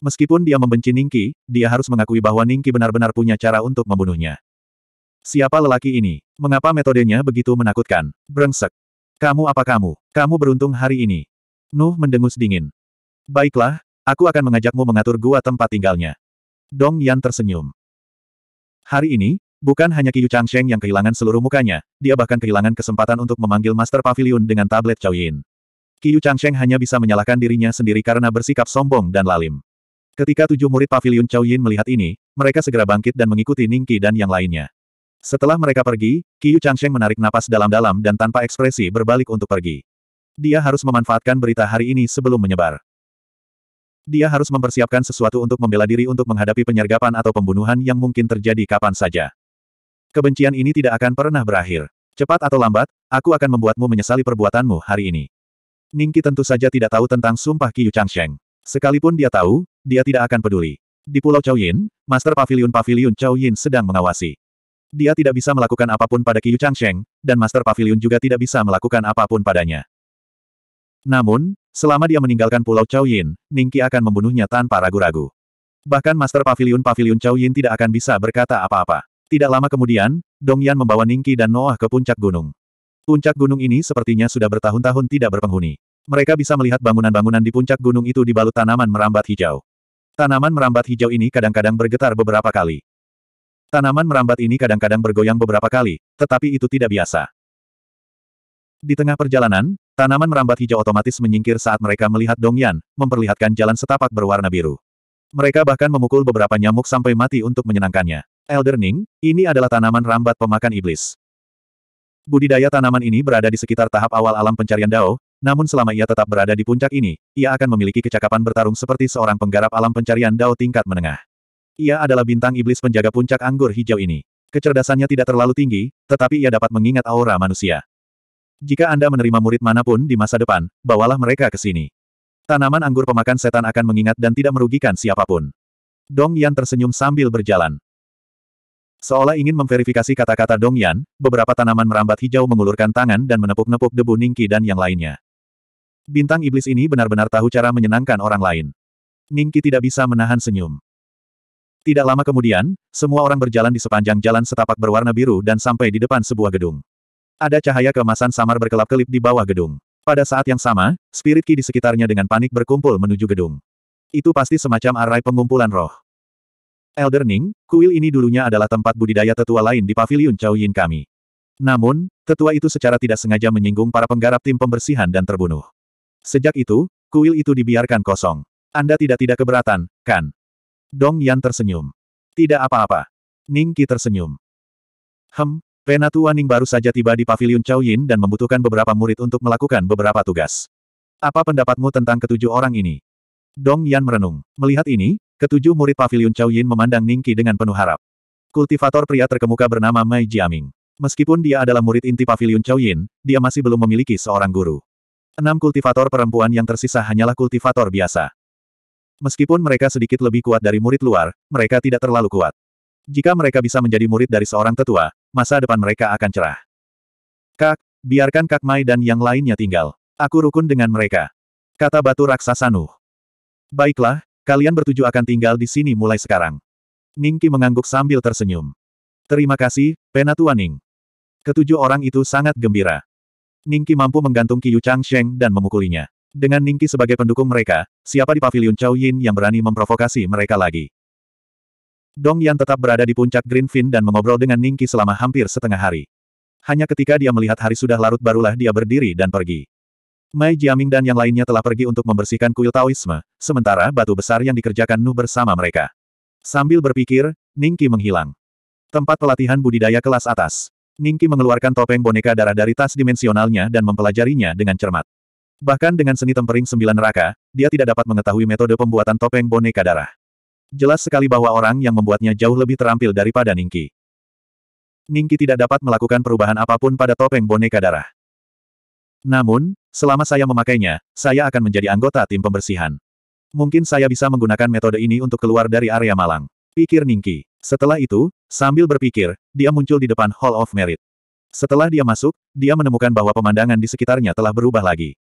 A: Meskipun dia membenci Ningki, dia harus mengakui bahwa Ningki benar-benar punya cara untuk membunuhnya. Siapa lelaki ini? Mengapa metodenya begitu menakutkan? Brengsek. Kamu apa kamu? Kamu beruntung hari ini. Nuh mendengus dingin. Baiklah, aku akan mengajakmu mengatur gua tempat tinggalnya. Dong Yan tersenyum. Hari ini, bukan hanya Qiyu Changsheng yang kehilangan seluruh mukanya, dia bahkan kehilangan kesempatan untuk memanggil Master Pavilion dengan tablet Chao Yin. Qiyu Changsheng hanya bisa menyalahkan dirinya sendiri karena bersikap sombong dan lalim. Ketika tujuh murid pavilion Chow Yin melihat ini, mereka segera bangkit dan mengikuti Ning Qi dan yang lainnya. Setelah mereka pergi, Qiyu Changsheng menarik napas dalam-dalam dan tanpa ekspresi berbalik untuk pergi. Dia harus memanfaatkan berita hari ini sebelum menyebar. Dia harus mempersiapkan sesuatu untuk membela diri untuk menghadapi penyergapan atau pembunuhan yang mungkin terjadi kapan saja. Kebencian ini tidak akan pernah berakhir. Cepat atau lambat, aku akan membuatmu menyesali perbuatanmu hari ini. Ningki tentu saja tidak tahu tentang sumpah Qiyu Changsheng. Sekalipun dia tahu, dia tidak akan peduli. Di Pulau Chao Yin, Master Pavilion Pavilion Chao Yin sedang mengawasi. Dia tidak bisa melakukan apapun pada Qiyu Changsheng, dan Master Pavilion juga tidak bisa melakukan apapun padanya. Namun, selama dia meninggalkan Pulau Chao Yin, Ningki akan membunuhnya tanpa ragu-ragu. Bahkan Master Pavilion Pavilion Chao Yin tidak akan bisa berkata apa-apa. Tidak lama kemudian, Dong Yan membawa Ningki dan Noah ke puncak gunung. Puncak gunung ini sepertinya sudah bertahun-tahun tidak berpenghuni. Mereka bisa melihat bangunan-bangunan di puncak gunung itu dibalut tanaman merambat hijau. Tanaman merambat hijau ini kadang-kadang bergetar beberapa kali. Tanaman merambat ini kadang-kadang bergoyang beberapa kali, tetapi itu tidak biasa. Di tengah perjalanan, tanaman merambat hijau otomatis menyingkir saat mereka melihat Dongyan, memperlihatkan jalan setapak berwarna biru. Mereka bahkan memukul beberapa nyamuk sampai mati untuk menyenangkannya. Elder ini adalah tanaman rambat pemakan iblis. Budidaya tanaman ini berada di sekitar tahap awal alam pencarian Dao, namun selama ia tetap berada di puncak ini, ia akan memiliki kecakapan bertarung seperti seorang penggarap alam pencarian Dao tingkat menengah. Ia adalah bintang iblis penjaga puncak anggur hijau ini. Kecerdasannya tidak terlalu tinggi, tetapi ia dapat mengingat aura manusia. Jika Anda menerima murid manapun di masa depan, bawalah mereka ke sini. Tanaman anggur pemakan setan akan mengingat dan tidak merugikan siapapun. Dong Yan tersenyum sambil berjalan. Seolah ingin memverifikasi kata-kata Dong Yan, beberapa tanaman merambat hijau mengulurkan tangan dan menepuk-nepuk debu Ningki dan yang lainnya. Bintang iblis ini benar-benar tahu cara menyenangkan orang lain. Ningki tidak bisa menahan senyum. Tidak lama kemudian, semua orang berjalan di sepanjang jalan setapak berwarna biru dan sampai di depan sebuah gedung. Ada cahaya kemasan samar berkelap-kelip di bawah gedung. Pada saat yang sama, spirit ki di sekitarnya dengan panik berkumpul menuju gedung. Itu pasti semacam arai pengumpulan roh. Elder Ning, kuil ini dulunya adalah tempat budidaya tetua lain di Paviliun Chow Yin kami. Namun, tetua itu secara tidak sengaja menyinggung para penggarap tim pembersihan dan terbunuh. Sejak itu, kuil itu dibiarkan kosong. Anda tidak-tidak keberatan, kan? Dong Yan tersenyum. Tidak apa-apa. Ning Qi tersenyum. Hem, Penatua Ning baru saja tiba di Paviliun Chow Yin dan membutuhkan beberapa murid untuk melakukan beberapa tugas. Apa pendapatmu tentang ketujuh orang ini? Dong Yan merenung. Melihat ini, Ketujuh murid pavilion Chow Yin memandang Ningki dengan penuh harap. Kultivator pria terkemuka bernama Mai Jiaming. Meskipun dia adalah murid inti pavilion Chow Yin, dia masih belum memiliki seorang guru. Enam kultivator perempuan yang tersisa hanyalah kultivator biasa. Meskipun mereka sedikit lebih kuat dari murid luar, mereka tidak terlalu kuat. Jika mereka bisa menjadi murid dari seorang tetua, masa depan mereka akan cerah. Kak, biarkan Kak Mai dan yang lainnya tinggal. Aku rukun dengan mereka. Kata batu raksasa Nuh. Baiklah, Kalian bertuju akan tinggal di sini mulai sekarang. Ningki mengangguk sambil tersenyum. Terima kasih, Penatua Ning. Ketujuh orang itu sangat gembira. Ningki mampu menggantung Qiyu Changsheng dan memukulinya. Dengan Ningki sebagai pendukung mereka, siapa di pavilion Chao Yin yang berani memprovokasi mereka lagi? Dong Yan tetap berada di puncak Greenfin dan mengobrol dengan Ningki selama hampir setengah hari. Hanya ketika dia melihat hari sudah larut barulah dia berdiri dan pergi. Mai Jiaming dan yang lainnya telah pergi untuk membersihkan kuil Taoisme, sementara batu besar yang dikerjakan Nu bersama mereka. Sambil berpikir, Ningki menghilang. Tempat pelatihan budidaya kelas atas. Ningki mengeluarkan topeng boneka darah dari tas dimensionalnya dan mempelajarinya dengan cermat. Bahkan dengan seni tempering sembilan neraka, dia tidak dapat mengetahui metode pembuatan topeng boneka darah. Jelas sekali bahwa orang yang membuatnya jauh lebih terampil daripada Ningki. Ningki tidak dapat melakukan perubahan apapun pada topeng boneka darah. Namun, selama saya memakainya, saya akan menjadi anggota tim pembersihan. Mungkin saya bisa menggunakan metode ini untuk keluar dari area malang. Pikir Ningki. Setelah itu, sambil berpikir, dia muncul di depan Hall of Merit. Setelah dia masuk, dia menemukan bahwa pemandangan di sekitarnya telah berubah lagi.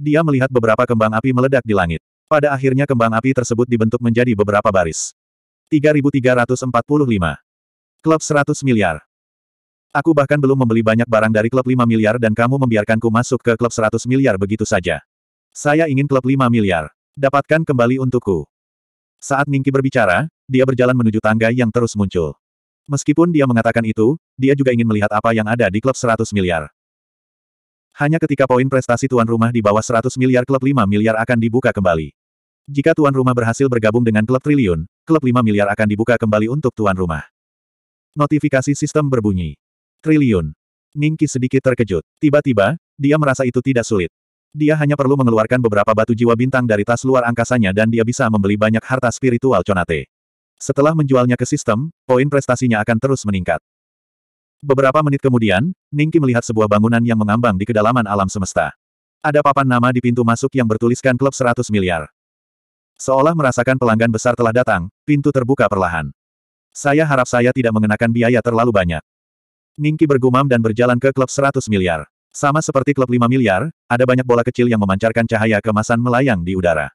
A: Dia melihat beberapa kembang api meledak di langit. Pada akhirnya kembang api tersebut dibentuk menjadi beberapa baris. 3345. Klub 100 miliar. Aku bahkan belum membeli banyak barang dari klub 5 miliar dan kamu membiarkanku masuk ke klub 100 miliar begitu saja. Saya ingin klub 5 miliar. Dapatkan kembali untukku. Saat Ningki berbicara, dia berjalan menuju tangga yang terus muncul. Meskipun dia mengatakan itu, dia juga ingin melihat apa yang ada di klub 100 miliar. Hanya ketika poin prestasi tuan rumah di bawah 100 miliar klub 5 miliar akan dibuka kembali. Jika tuan rumah berhasil bergabung dengan klub triliun, klub 5 miliar akan dibuka kembali untuk tuan rumah. Notifikasi sistem berbunyi triliun. Ningki sedikit terkejut. Tiba-tiba, dia merasa itu tidak sulit. Dia hanya perlu mengeluarkan beberapa batu jiwa bintang dari tas luar angkasanya dan dia bisa membeli banyak harta spiritual Conate. Setelah menjualnya ke sistem, poin prestasinya akan terus meningkat. Beberapa menit kemudian, Ningki melihat sebuah bangunan yang mengambang di kedalaman alam semesta. Ada papan nama di pintu masuk yang bertuliskan klub 100 miliar. Seolah merasakan pelanggan besar telah datang, pintu terbuka perlahan. Saya harap saya tidak mengenakan biaya terlalu banyak. Ningki bergumam dan berjalan ke klub 100 miliar. Sama seperti klub 5 miliar, ada banyak bola kecil yang memancarkan cahaya kemasan melayang di udara.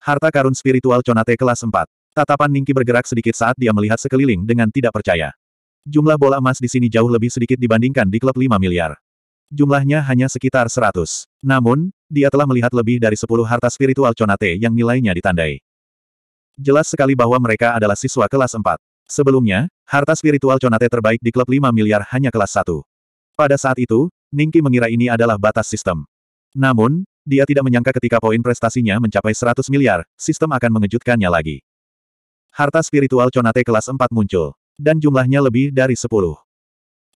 A: Harta karun spiritual Conate kelas 4. Tatapan Ningki bergerak sedikit saat dia melihat sekeliling dengan tidak percaya. Jumlah bola emas di sini jauh lebih sedikit dibandingkan di klub 5 miliar. Jumlahnya hanya sekitar 100. Namun, dia telah melihat lebih dari 10 harta spiritual Conate yang nilainya ditandai. Jelas sekali bahwa mereka adalah siswa kelas 4. Sebelumnya, harta spiritual Conate terbaik di klub 5 miliar hanya kelas 1. Pada saat itu, Ningki mengira ini adalah batas sistem. Namun, dia tidak menyangka ketika poin prestasinya mencapai 100 miliar, sistem akan mengejutkannya lagi. Harta spiritual Conate kelas 4 muncul, dan jumlahnya lebih dari 10.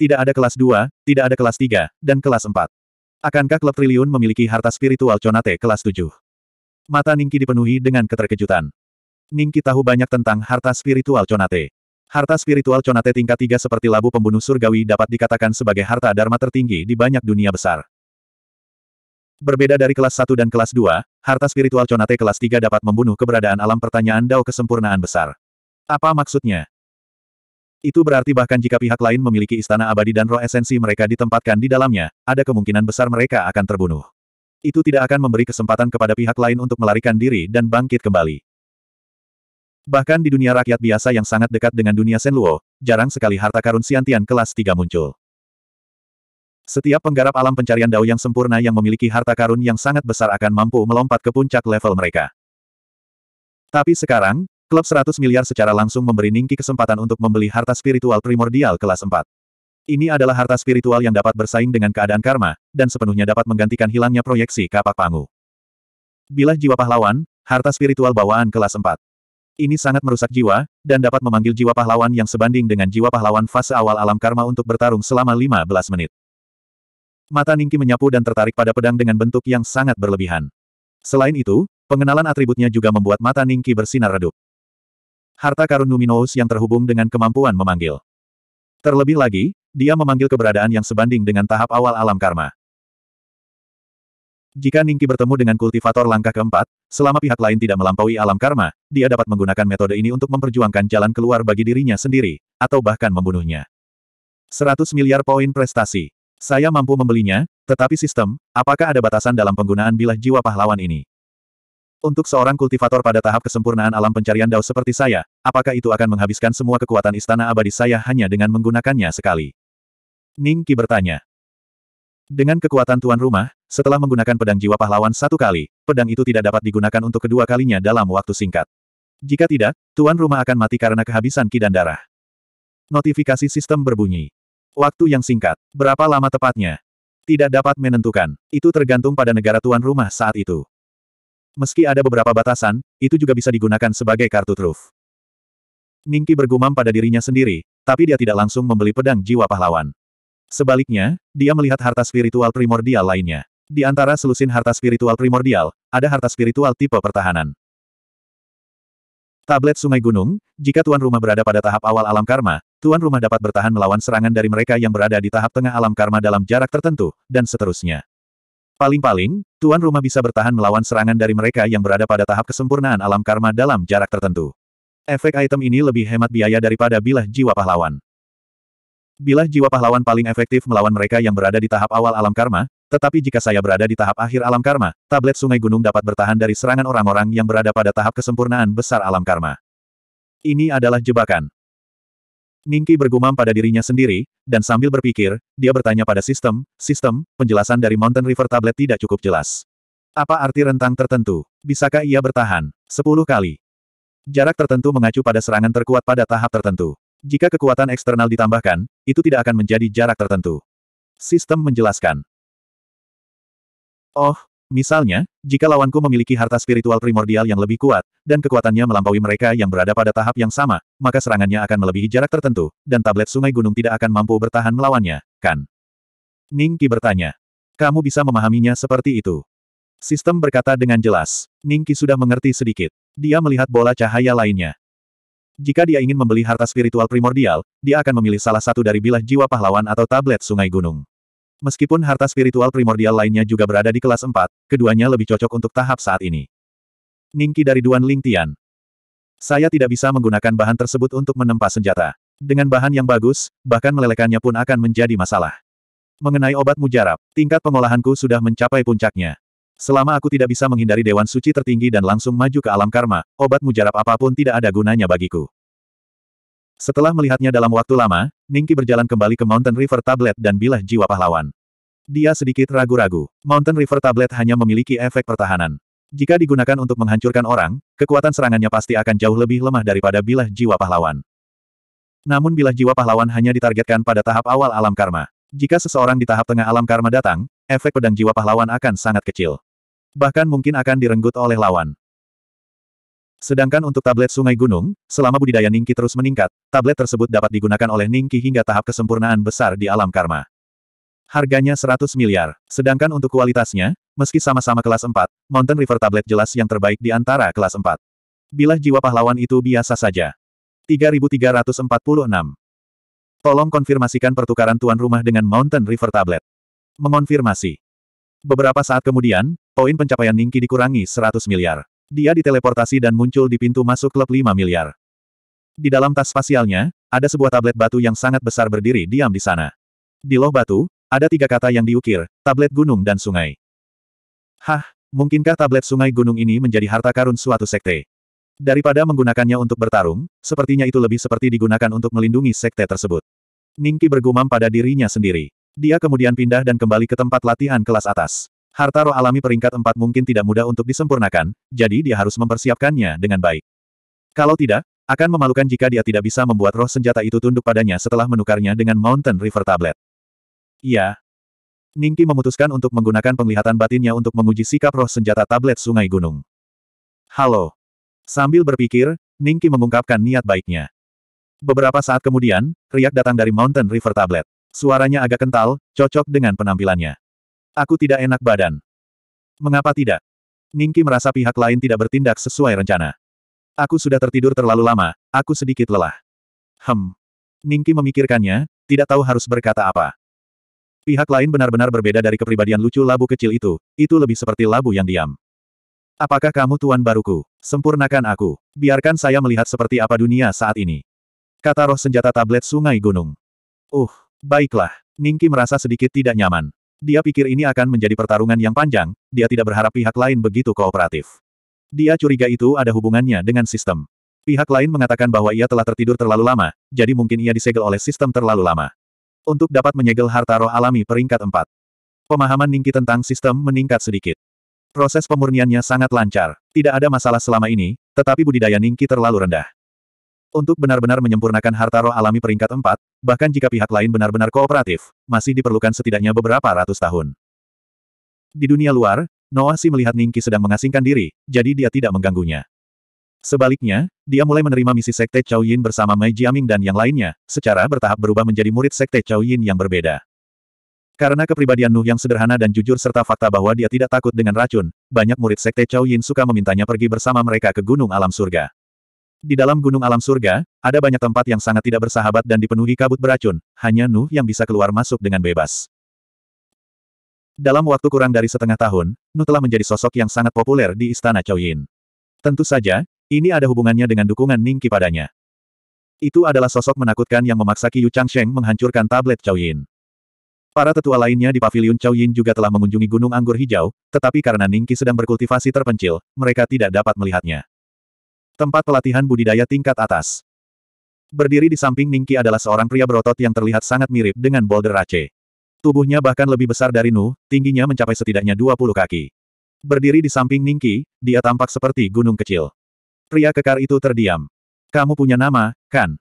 A: Tidak ada kelas 2, tidak ada kelas 3, dan kelas 4. Akankah klub triliun memiliki harta spiritual Conate kelas 7? Mata Ningki dipenuhi dengan keterkejutan. Ningki tahu banyak tentang harta spiritual Conate. Harta spiritual Conate tingkat tiga seperti labu pembunuh surgawi dapat dikatakan sebagai harta dharma tertinggi di banyak dunia besar. Berbeda dari kelas 1 dan kelas 2, harta spiritual Conate kelas 3 dapat membunuh keberadaan alam pertanyaan Dao kesempurnaan besar. Apa maksudnya? Itu berarti bahkan jika pihak lain memiliki istana abadi dan roh esensi mereka ditempatkan di dalamnya, ada kemungkinan besar mereka akan terbunuh. Itu tidak akan memberi kesempatan kepada pihak lain untuk melarikan diri dan bangkit kembali. Bahkan di dunia rakyat biasa yang sangat dekat dengan dunia Senluo, jarang sekali harta karun siantian kelas 3 muncul. Setiap penggarap alam pencarian dao yang sempurna yang memiliki harta karun yang sangat besar akan mampu melompat ke puncak level mereka. Tapi sekarang, klub 100 miliar secara langsung memberi Ningki kesempatan untuk membeli harta spiritual primordial kelas 4. Ini adalah harta spiritual yang dapat bersaing dengan keadaan karma, dan sepenuhnya dapat menggantikan hilangnya proyeksi kapak pangu. Bila jiwa pahlawan, harta spiritual bawaan kelas 4. Ini sangat merusak jiwa, dan dapat memanggil jiwa pahlawan yang sebanding dengan jiwa pahlawan fase awal alam karma untuk bertarung selama 15 menit. Mata Ningki menyapu dan tertarik pada pedang dengan bentuk yang sangat berlebihan. Selain itu, pengenalan atributnya juga membuat mata Ningki bersinar redup. Harta karun Numinous yang terhubung dengan kemampuan memanggil. Terlebih lagi, dia memanggil keberadaan yang sebanding dengan tahap awal alam karma. Jika Ningki bertemu dengan kultivator langkah keempat, selama pihak lain tidak melampaui alam karma, dia dapat menggunakan metode ini untuk memperjuangkan jalan keluar bagi dirinya sendiri, atau bahkan membunuhnya. 100 miliar poin prestasi. Saya mampu membelinya, tetapi sistem, apakah ada batasan dalam penggunaan bilah jiwa pahlawan ini? Untuk seorang kultivator pada tahap kesempurnaan alam pencarian dao seperti saya, apakah itu akan menghabiskan semua kekuatan istana abadi saya hanya dengan menggunakannya sekali? Ningki bertanya. Dengan kekuatan tuan rumah, setelah menggunakan pedang jiwa pahlawan satu kali, pedang itu tidak dapat digunakan untuk kedua kalinya dalam waktu singkat. Jika tidak, tuan rumah akan mati karena kehabisan ki dan darah. Notifikasi sistem berbunyi. Waktu yang singkat. Berapa lama tepatnya? Tidak dapat menentukan. Itu tergantung pada negara tuan rumah saat itu. Meski ada beberapa batasan, itu juga bisa digunakan sebagai kartu truf. Ningki bergumam pada dirinya sendiri, tapi dia tidak langsung membeli pedang jiwa pahlawan. Sebaliknya, dia melihat harta spiritual primordial lainnya. Di antara selusin harta spiritual primordial, ada harta spiritual tipe pertahanan. Tablet Sungai Gunung, jika tuan rumah berada pada tahap awal alam karma, tuan rumah dapat bertahan melawan serangan dari mereka yang berada di tahap tengah alam karma dalam jarak tertentu, dan seterusnya. Paling-paling, tuan rumah bisa bertahan melawan serangan dari mereka yang berada pada tahap kesempurnaan alam karma dalam jarak tertentu. Efek item ini lebih hemat biaya daripada bilah jiwa pahlawan. Bilah jiwa pahlawan paling efektif melawan mereka yang berada di tahap awal alam karma, tetapi jika saya berada di tahap akhir alam karma, tablet sungai gunung dapat bertahan dari serangan orang-orang yang berada pada tahap kesempurnaan besar alam karma. Ini adalah jebakan. Ningki bergumam pada dirinya sendiri, dan sambil berpikir, dia bertanya pada sistem, sistem, penjelasan dari Mountain River Tablet tidak cukup jelas. Apa arti rentang tertentu? Bisakah ia bertahan? Sepuluh kali. Jarak tertentu mengacu pada serangan terkuat pada tahap tertentu. Jika kekuatan eksternal ditambahkan, itu tidak akan menjadi jarak tertentu. Sistem menjelaskan. Oh, misalnya, jika lawanku memiliki harta spiritual primordial yang lebih kuat, dan kekuatannya melampaui mereka yang berada pada tahap yang sama, maka serangannya akan melebihi jarak tertentu, dan tablet sungai gunung tidak akan mampu bertahan melawannya, kan? Ning Qi bertanya. Kamu bisa memahaminya seperti itu. Sistem berkata dengan jelas. Ning Qi sudah mengerti sedikit. Dia melihat bola cahaya lainnya. Jika dia ingin membeli harta spiritual primordial, dia akan memilih salah satu dari bilah jiwa pahlawan atau tablet sungai gunung. Meskipun harta spiritual primordial lainnya juga berada di kelas 4, keduanya lebih cocok untuk tahap saat ini. Ningki dari Duan Ling Tian. Saya tidak bisa menggunakan bahan tersebut untuk menempa senjata. Dengan bahan yang bagus, bahkan melelekannya pun akan menjadi masalah. Mengenai obat mujarab, tingkat pengolahanku sudah mencapai puncaknya. Selama aku tidak bisa menghindari Dewan Suci tertinggi dan langsung maju ke alam karma, obat mujarab apapun tidak ada gunanya bagiku. Setelah melihatnya dalam waktu lama, Ningki berjalan kembali ke Mountain River Tablet dan bilah jiwa pahlawan. Dia sedikit ragu-ragu. Mountain River Tablet hanya memiliki efek pertahanan. Jika digunakan untuk menghancurkan orang, kekuatan serangannya pasti akan jauh lebih lemah daripada bilah jiwa pahlawan. Namun bilah jiwa pahlawan hanya ditargetkan pada tahap awal alam karma. Jika seseorang di tahap tengah alam karma datang, efek pedang jiwa pahlawan akan sangat kecil. Bahkan mungkin akan direnggut oleh lawan. Sedangkan untuk tablet Sungai Gunung, selama budidaya Ningki terus meningkat, tablet tersebut dapat digunakan oleh Ningki hingga tahap kesempurnaan besar di alam karma. Harganya 100 miliar. Sedangkan untuk kualitasnya, meski sama-sama kelas 4, Mountain River Tablet jelas yang terbaik di antara kelas 4. Bilah jiwa pahlawan itu biasa saja. 3346. Tolong konfirmasikan pertukaran tuan rumah dengan Mountain River Tablet. Mengonfirmasi. Beberapa saat kemudian, poin pencapaian Ningki dikurangi 100 miliar. Dia diteleportasi dan muncul di pintu masuk klub 5 miliar. Di dalam tas spasialnya, ada sebuah tablet batu yang sangat besar berdiri diam di sana. Di loh batu, ada tiga kata yang diukir, tablet gunung dan sungai. Hah, mungkinkah tablet sungai gunung ini menjadi harta karun suatu sekte? Daripada menggunakannya untuk bertarung, sepertinya itu lebih seperti digunakan untuk melindungi sekte tersebut. Ningki bergumam pada dirinya sendiri. Dia kemudian pindah dan kembali ke tempat latihan kelas atas. Harta roh alami peringkat 4 mungkin tidak mudah untuk disempurnakan, jadi dia harus mempersiapkannya dengan baik. Kalau tidak, akan memalukan jika dia tidak bisa membuat roh senjata itu tunduk padanya setelah menukarnya dengan Mountain River Tablet. Iya. Ningki memutuskan untuk menggunakan penglihatan batinnya untuk menguji sikap roh senjata tablet sungai gunung. Halo. Sambil berpikir, Ningki mengungkapkan niat baiknya. Beberapa saat kemudian, riak datang dari Mountain River Tablet. Suaranya agak kental, cocok dengan penampilannya. Aku tidak enak badan. Mengapa tidak? Ningki merasa pihak lain tidak bertindak sesuai rencana. Aku sudah tertidur terlalu lama, aku sedikit lelah. Hem. Ningki memikirkannya, tidak tahu harus berkata apa. Pihak lain benar-benar berbeda dari kepribadian lucu labu kecil itu, itu lebih seperti labu yang diam. Apakah kamu tuan baruku? Sempurnakan aku. Biarkan saya melihat seperti apa dunia saat ini. Kata roh senjata tablet sungai gunung. Uh, baiklah. Ningki merasa sedikit tidak nyaman. Dia pikir ini akan menjadi pertarungan yang panjang, dia tidak berharap pihak lain begitu kooperatif. Dia curiga itu ada hubungannya dengan sistem. Pihak lain mengatakan bahwa ia telah tertidur terlalu lama, jadi mungkin ia disegel oleh sistem terlalu lama. Untuk dapat menyegel harta roh alami peringkat 4. Pemahaman Ningki tentang sistem meningkat sedikit. Proses pemurniannya sangat lancar. Tidak ada masalah selama ini, tetapi budidaya Ningki terlalu rendah. Untuk benar-benar menyempurnakan harta roh alami peringkat 4, bahkan jika pihak lain benar-benar kooperatif, masih diperlukan setidaknya beberapa ratus tahun. Di dunia luar, Noah si melihat Ningki sedang mengasingkan diri, jadi dia tidak mengganggunya. Sebaliknya, dia mulai menerima misi Sekte Chao Yin bersama Mei Jiaming dan yang lainnya, secara bertahap berubah menjadi murid Sekte Chao Yin yang berbeda. Karena kepribadian Nuh yang sederhana dan jujur serta fakta bahwa dia tidak takut dengan racun, banyak murid Sekte Chao Yin suka memintanya pergi bersama mereka ke Gunung Alam Surga. Di dalam gunung alam surga, ada banyak tempat yang sangat tidak bersahabat dan dipenuhi kabut beracun, hanya Nuh yang bisa keluar masuk dengan bebas. Dalam waktu kurang dari setengah tahun, Nuh telah menjadi sosok yang sangat populer di istana Yin. Tentu saja, ini ada hubungannya dengan dukungan Ning Qi padanya. Itu adalah sosok menakutkan yang memaksa Yu Changsheng menghancurkan tablet Yin. Para tetua lainnya di Paviliun pavilion Yin juga telah mengunjungi Gunung Anggur Hijau, tetapi karena Ning Qi sedang berkultivasi terpencil, mereka tidak dapat melihatnya. Tempat pelatihan budidaya tingkat atas. Berdiri di samping Ningki adalah seorang pria berotot yang terlihat sangat mirip dengan Boulder Rache. Tubuhnya bahkan lebih besar dari Nu, tingginya mencapai setidaknya 20 kaki. Berdiri di samping Ningki, dia tampak seperti gunung kecil. Pria kekar itu terdiam. Kamu punya nama, kan?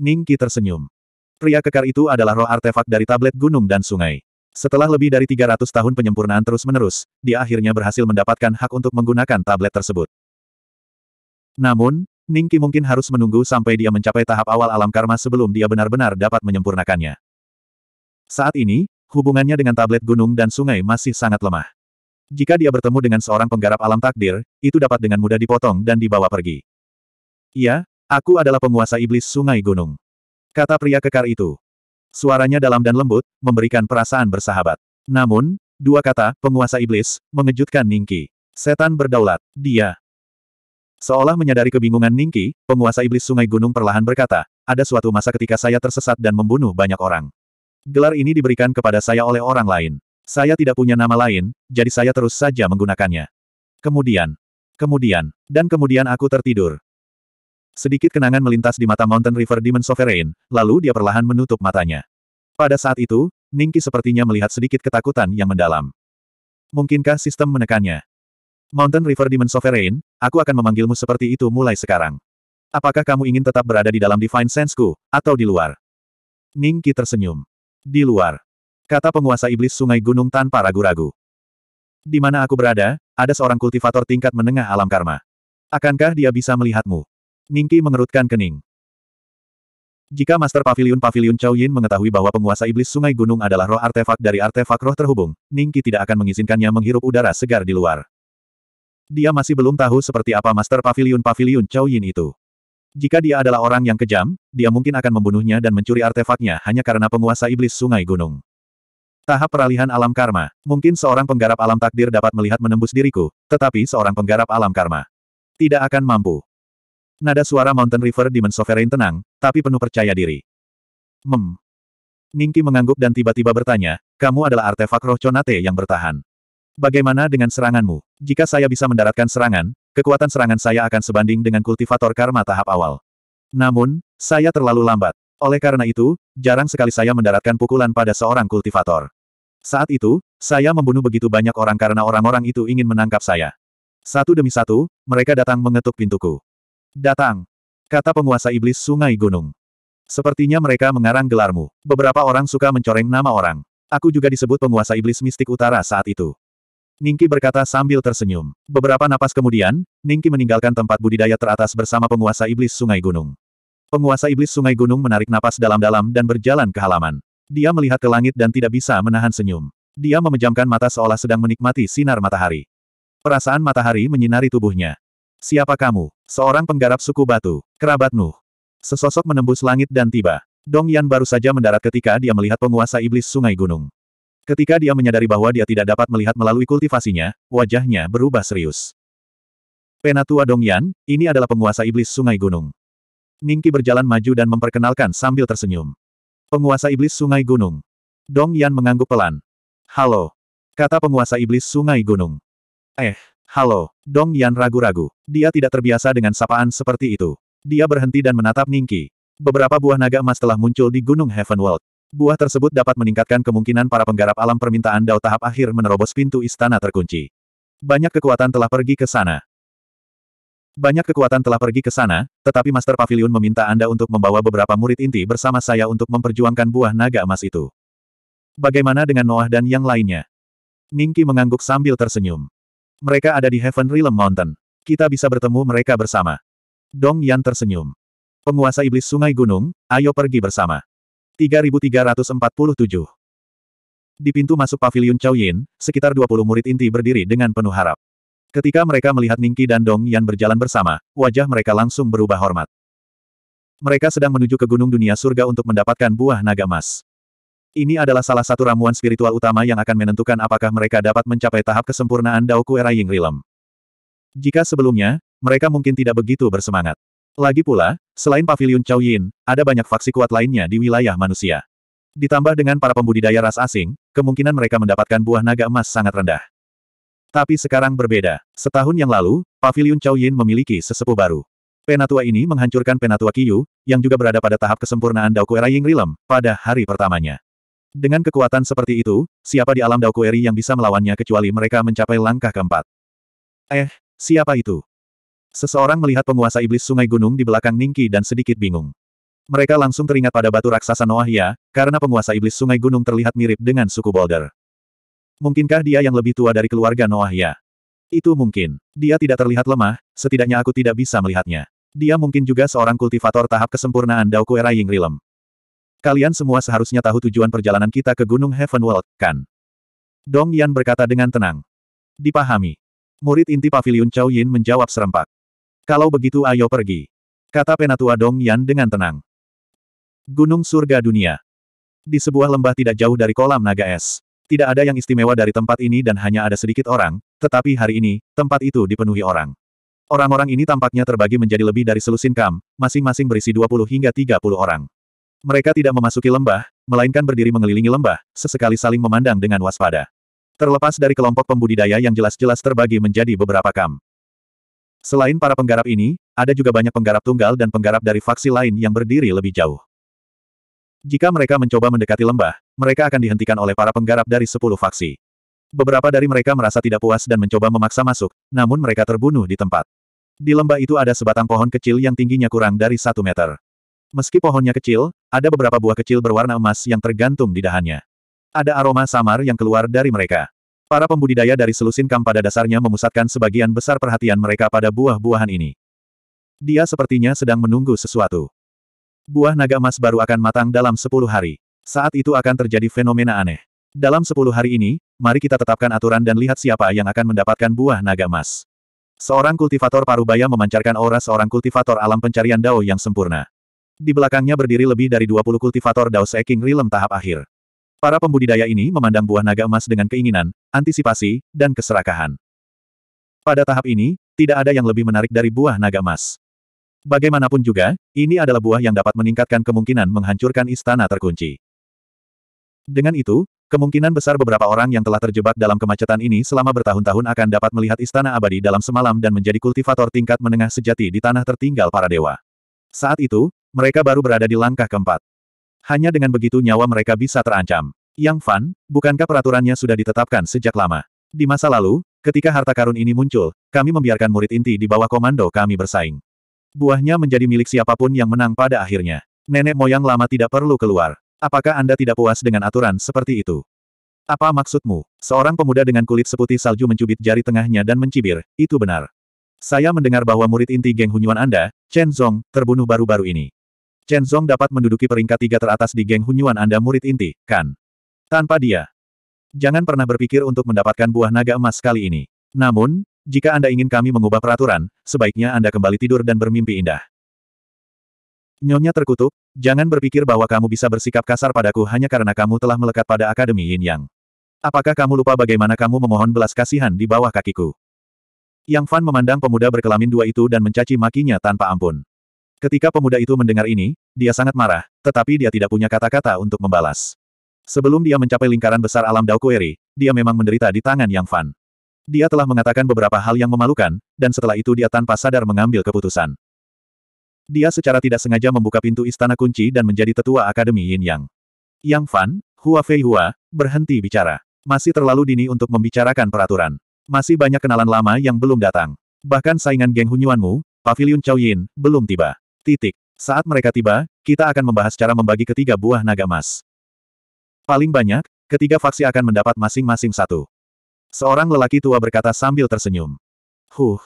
A: Ningki tersenyum. Pria kekar itu adalah roh artefak dari tablet gunung dan sungai. Setelah lebih dari 300 tahun penyempurnaan terus-menerus, dia akhirnya berhasil mendapatkan hak untuk menggunakan tablet tersebut. Namun, Ningki mungkin harus menunggu sampai dia mencapai tahap awal alam karma sebelum dia benar-benar dapat menyempurnakannya. Saat ini, hubungannya dengan tablet gunung dan sungai masih sangat lemah. Jika dia bertemu dengan seorang penggarap alam takdir, itu dapat dengan mudah dipotong dan dibawa pergi. Iya, aku adalah penguasa iblis sungai gunung. Kata pria kekar itu. Suaranya dalam dan lembut, memberikan perasaan bersahabat. Namun, dua kata, penguasa iblis, mengejutkan Ningki. Setan berdaulat, dia. Seolah menyadari kebingungan Ningki, penguasa iblis sungai gunung perlahan berkata, ada suatu masa ketika saya tersesat dan membunuh banyak orang. Gelar ini diberikan kepada saya oleh orang lain. Saya tidak punya nama lain, jadi saya terus saja menggunakannya. Kemudian, kemudian, dan kemudian aku tertidur. Sedikit kenangan melintas di mata Mountain River Demon Sovereign, lalu dia perlahan menutup matanya. Pada saat itu, Ningki sepertinya melihat sedikit ketakutan yang mendalam. Mungkinkah sistem menekannya? Mountain River Demon Sovereign, aku akan memanggilmu seperti itu mulai sekarang. Apakah kamu ingin tetap berada di dalam Divine Senseku, atau di luar? Ning tersenyum. Di luar. Kata penguasa iblis sungai gunung tanpa ragu-ragu. Di mana aku berada, ada seorang kultivator tingkat menengah alam karma. Akankah dia bisa melihatmu? Ningki mengerutkan kening. Jika Master Pavilion Pavilion Chow Yin mengetahui bahwa penguasa iblis sungai gunung adalah roh artefak dari artefak roh terhubung, Ningki tidak akan mengizinkannya menghirup udara segar di luar. Dia masih belum tahu seperti apa Master Pavilion-Pavilion Chow Yin itu. Jika dia adalah orang yang kejam, dia mungkin akan membunuhnya dan mencuri artefaknya hanya karena penguasa iblis sungai gunung. Tahap peralihan alam karma. Mungkin seorang penggarap alam takdir dapat melihat menembus diriku, tetapi seorang penggarap alam karma tidak akan mampu. Nada suara Mountain River Demon Sovereign tenang, tapi penuh percaya diri. Mem. Ningki mengangguk dan tiba-tiba bertanya, kamu adalah artefak roh Chonate yang bertahan. Bagaimana dengan seranganmu? Jika saya bisa mendaratkan serangan, kekuatan serangan saya akan sebanding dengan kultivator karma tahap awal. Namun, saya terlalu lambat. Oleh karena itu, jarang sekali saya mendaratkan pukulan pada seorang kultivator. Saat itu, saya membunuh begitu banyak orang karena orang-orang itu ingin menangkap saya. Satu demi satu, mereka datang mengetuk pintuku. Datang, kata penguasa iblis sungai gunung. Sepertinya mereka mengarang gelarmu. Beberapa orang suka mencoreng nama orang. Aku juga disebut penguasa iblis mistik utara saat itu. Ningki berkata sambil tersenyum. Beberapa napas kemudian, Ningki meninggalkan tempat budidaya teratas bersama penguasa iblis Sungai Gunung. Penguasa iblis Sungai Gunung menarik napas dalam-dalam dan berjalan ke halaman. Dia melihat ke langit dan tidak bisa menahan senyum. Dia memejamkan mata seolah sedang menikmati sinar matahari. Perasaan matahari menyinari tubuhnya. Siapa kamu? Seorang penggarap suku batu, kerabat Nuh. Sesosok menembus langit dan tiba. Dong Yan baru saja mendarat ketika dia melihat penguasa iblis sungai gunung. Ketika dia menyadari bahwa dia tidak dapat melihat melalui kultivasinya, wajahnya berubah serius. Penatua Dongyan, ini adalah penguasa iblis Sungai Gunung. Ningki berjalan maju dan memperkenalkan sambil tersenyum. Penguasa iblis Sungai Gunung. Dongyan mengangguk pelan. Halo. Kata penguasa iblis Sungai Gunung. Eh, halo. Dongyan ragu-ragu. Dia tidak terbiasa dengan sapaan seperti itu. Dia berhenti dan menatap Ningki. Beberapa buah naga emas telah muncul di Gunung Heaven World. Buah tersebut dapat meningkatkan kemungkinan para penggarap alam permintaan Dao tahap akhir menerobos pintu istana terkunci. Banyak kekuatan telah pergi ke sana. Banyak kekuatan telah pergi ke sana, tetapi Master Pavilion meminta Anda untuk membawa beberapa murid inti bersama saya untuk memperjuangkan buah naga emas itu. Bagaimana dengan Noah dan yang lainnya? Ningki mengangguk sambil tersenyum. Mereka ada di Heaven Realm Mountain. Kita bisa bertemu mereka bersama. Dong Yan tersenyum. Penguasa Iblis Sungai Gunung, ayo pergi bersama. 3347. Di pintu masuk pavilion Chow Yin, sekitar 20 murid inti berdiri dengan penuh harap. Ketika mereka melihat Ningki dan Dong Yan berjalan bersama, wajah mereka langsung berubah hormat. Mereka sedang menuju ke Gunung Dunia Surga untuk mendapatkan buah naga emas. Ini adalah salah satu ramuan spiritual utama yang akan menentukan apakah mereka dapat mencapai tahap kesempurnaan Dao Era Ying Realm. Jika sebelumnya, mereka mungkin tidak begitu bersemangat. Lagi pula, selain Paviliun Chow Yin, ada banyak faksi kuat lainnya di wilayah manusia. Ditambah dengan para pembudidaya ras asing, kemungkinan mereka mendapatkan buah naga emas sangat rendah. Tapi sekarang berbeda. Setahun yang lalu, Paviliun Chow Yin memiliki sesepuh baru. Penatua ini menghancurkan Penatua Kiyu, yang juga berada pada tahap kesempurnaan Ying Rilem, pada hari pertamanya. Dengan kekuatan seperti itu, siapa di alam Daokueri yang bisa melawannya kecuali mereka mencapai langkah keempat? Eh, siapa itu? Seseorang melihat penguasa iblis sungai gunung di belakang Ningki dan sedikit bingung. Mereka langsung teringat pada batu raksasa ya, karena penguasa iblis sungai gunung terlihat mirip dengan suku Boulder. Mungkinkah dia yang lebih tua dari keluarga ya? Itu mungkin. Dia tidak terlihat lemah, setidaknya aku tidak bisa melihatnya. Dia mungkin juga seorang kultivator tahap kesempurnaan Dao Era Ying Rilem. Kalian semua seharusnya tahu tujuan perjalanan kita ke Gunung Heavenworld, kan? Dong Yan berkata dengan tenang. Dipahami. Murid inti Pavilion Chow Yin menjawab serempak. Kalau begitu ayo pergi. Kata Penatua Dong Yan dengan tenang. Gunung Surga Dunia. Di sebuah lembah tidak jauh dari kolam naga es. Tidak ada yang istimewa dari tempat ini dan hanya ada sedikit orang, tetapi hari ini, tempat itu dipenuhi orang. Orang-orang ini tampaknya terbagi menjadi lebih dari selusin kam, masing-masing berisi 20 hingga 30 orang. Mereka tidak memasuki lembah, melainkan berdiri mengelilingi lembah, sesekali saling memandang dengan waspada. Terlepas dari kelompok pembudidaya yang jelas-jelas terbagi menjadi beberapa kam. Selain para penggarap ini, ada juga banyak penggarap tunggal dan penggarap dari faksi lain yang berdiri lebih jauh. Jika mereka mencoba mendekati lembah, mereka akan dihentikan oleh para penggarap dari sepuluh faksi. Beberapa dari mereka merasa tidak puas dan mencoba memaksa masuk, namun mereka terbunuh di tempat. Di lembah itu ada sebatang pohon kecil yang tingginya kurang dari satu meter. Meski pohonnya kecil, ada beberapa buah kecil berwarna emas yang tergantung di dahannya. Ada aroma samar yang keluar dari mereka. Para pembudidaya dari Selusin Selusinkam pada dasarnya memusatkan sebagian besar perhatian mereka pada buah-buahan ini. Dia sepertinya sedang menunggu sesuatu. Buah naga emas baru akan matang dalam sepuluh hari. Saat itu akan terjadi fenomena aneh. Dalam sepuluh hari ini, mari kita tetapkan aturan dan lihat siapa yang akan mendapatkan buah naga emas. Seorang kultivator parubaya memancarkan aura seorang kultivator alam pencarian dao yang sempurna. Di belakangnya berdiri lebih dari 20 kultivator dao seeking Rilem tahap akhir. Para pembudidaya ini memandang buah naga emas dengan keinginan, antisipasi, dan keserakahan. Pada tahap ini, tidak ada yang lebih menarik dari buah naga emas. Bagaimanapun juga, ini adalah buah yang dapat meningkatkan kemungkinan menghancurkan istana terkunci. Dengan itu, kemungkinan besar beberapa orang yang telah terjebak dalam kemacetan ini selama bertahun-tahun akan dapat melihat istana abadi dalam semalam dan menjadi kultivator tingkat menengah sejati di tanah tertinggal para dewa. Saat itu, mereka baru berada di langkah keempat. Hanya dengan begitu nyawa mereka bisa terancam. Yang Fan, bukankah peraturannya sudah ditetapkan sejak lama? Di masa lalu, ketika harta karun ini muncul, kami membiarkan murid inti di bawah komando kami bersaing. Buahnya menjadi milik siapapun yang menang pada akhirnya. Nenek moyang lama tidak perlu keluar. Apakah Anda tidak puas dengan aturan seperti itu? Apa maksudmu? Seorang pemuda dengan kulit seputih salju mencubit jari tengahnya dan mencibir, itu benar. Saya mendengar bahwa murid inti geng Hunyuan Anda, Chen Zhong, terbunuh baru-baru ini. Chen Zhong dapat menduduki peringkat tiga teratas di geng Hunyuan Anda murid inti, kan? Tanpa dia. Jangan pernah berpikir untuk mendapatkan buah naga emas kali ini. Namun, jika Anda ingin kami mengubah peraturan, sebaiknya Anda kembali tidur dan bermimpi indah. Nyonya terkutuk, jangan berpikir bahwa kamu bisa bersikap kasar padaku hanya karena kamu telah melekat pada Akademi Yin Yang. Apakah kamu lupa bagaimana kamu memohon belas kasihan di bawah kakiku? Yang Fan memandang pemuda berkelamin dua itu dan mencaci makinya tanpa ampun. Ketika pemuda itu mendengar ini, dia sangat marah, tetapi dia tidak punya kata-kata untuk membalas. Sebelum dia mencapai lingkaran besar alam Daokueri, dia memang menderita di tangan Yang Fan. Dia telah mengatakan beberapa hal yang memalukan, dan setelah itu dia tanpa sadar mengambil keputusan. Dia secara tidak sengaja membuka pintu istana kunci dan menjadi tetua Akademi Yin Yang. Yang Fan, Hua Fei Hua, berhenti bicara. Masih terlalu dini untuk membicarakan peraturan. Masih banyak kenalan lama yang belum datang. Bahkan saingan geng Hunyuanmu, Pavilion Chow Yin, belum tiba. Titik. Saat mereka tiba, kita akan membahas cara membagi ketiga buah naga emas. Paling banyak, ketiga faksi akan mendapat masing-masing satu. Seorang lelaki tua berkata sambil tersenyum. Huh.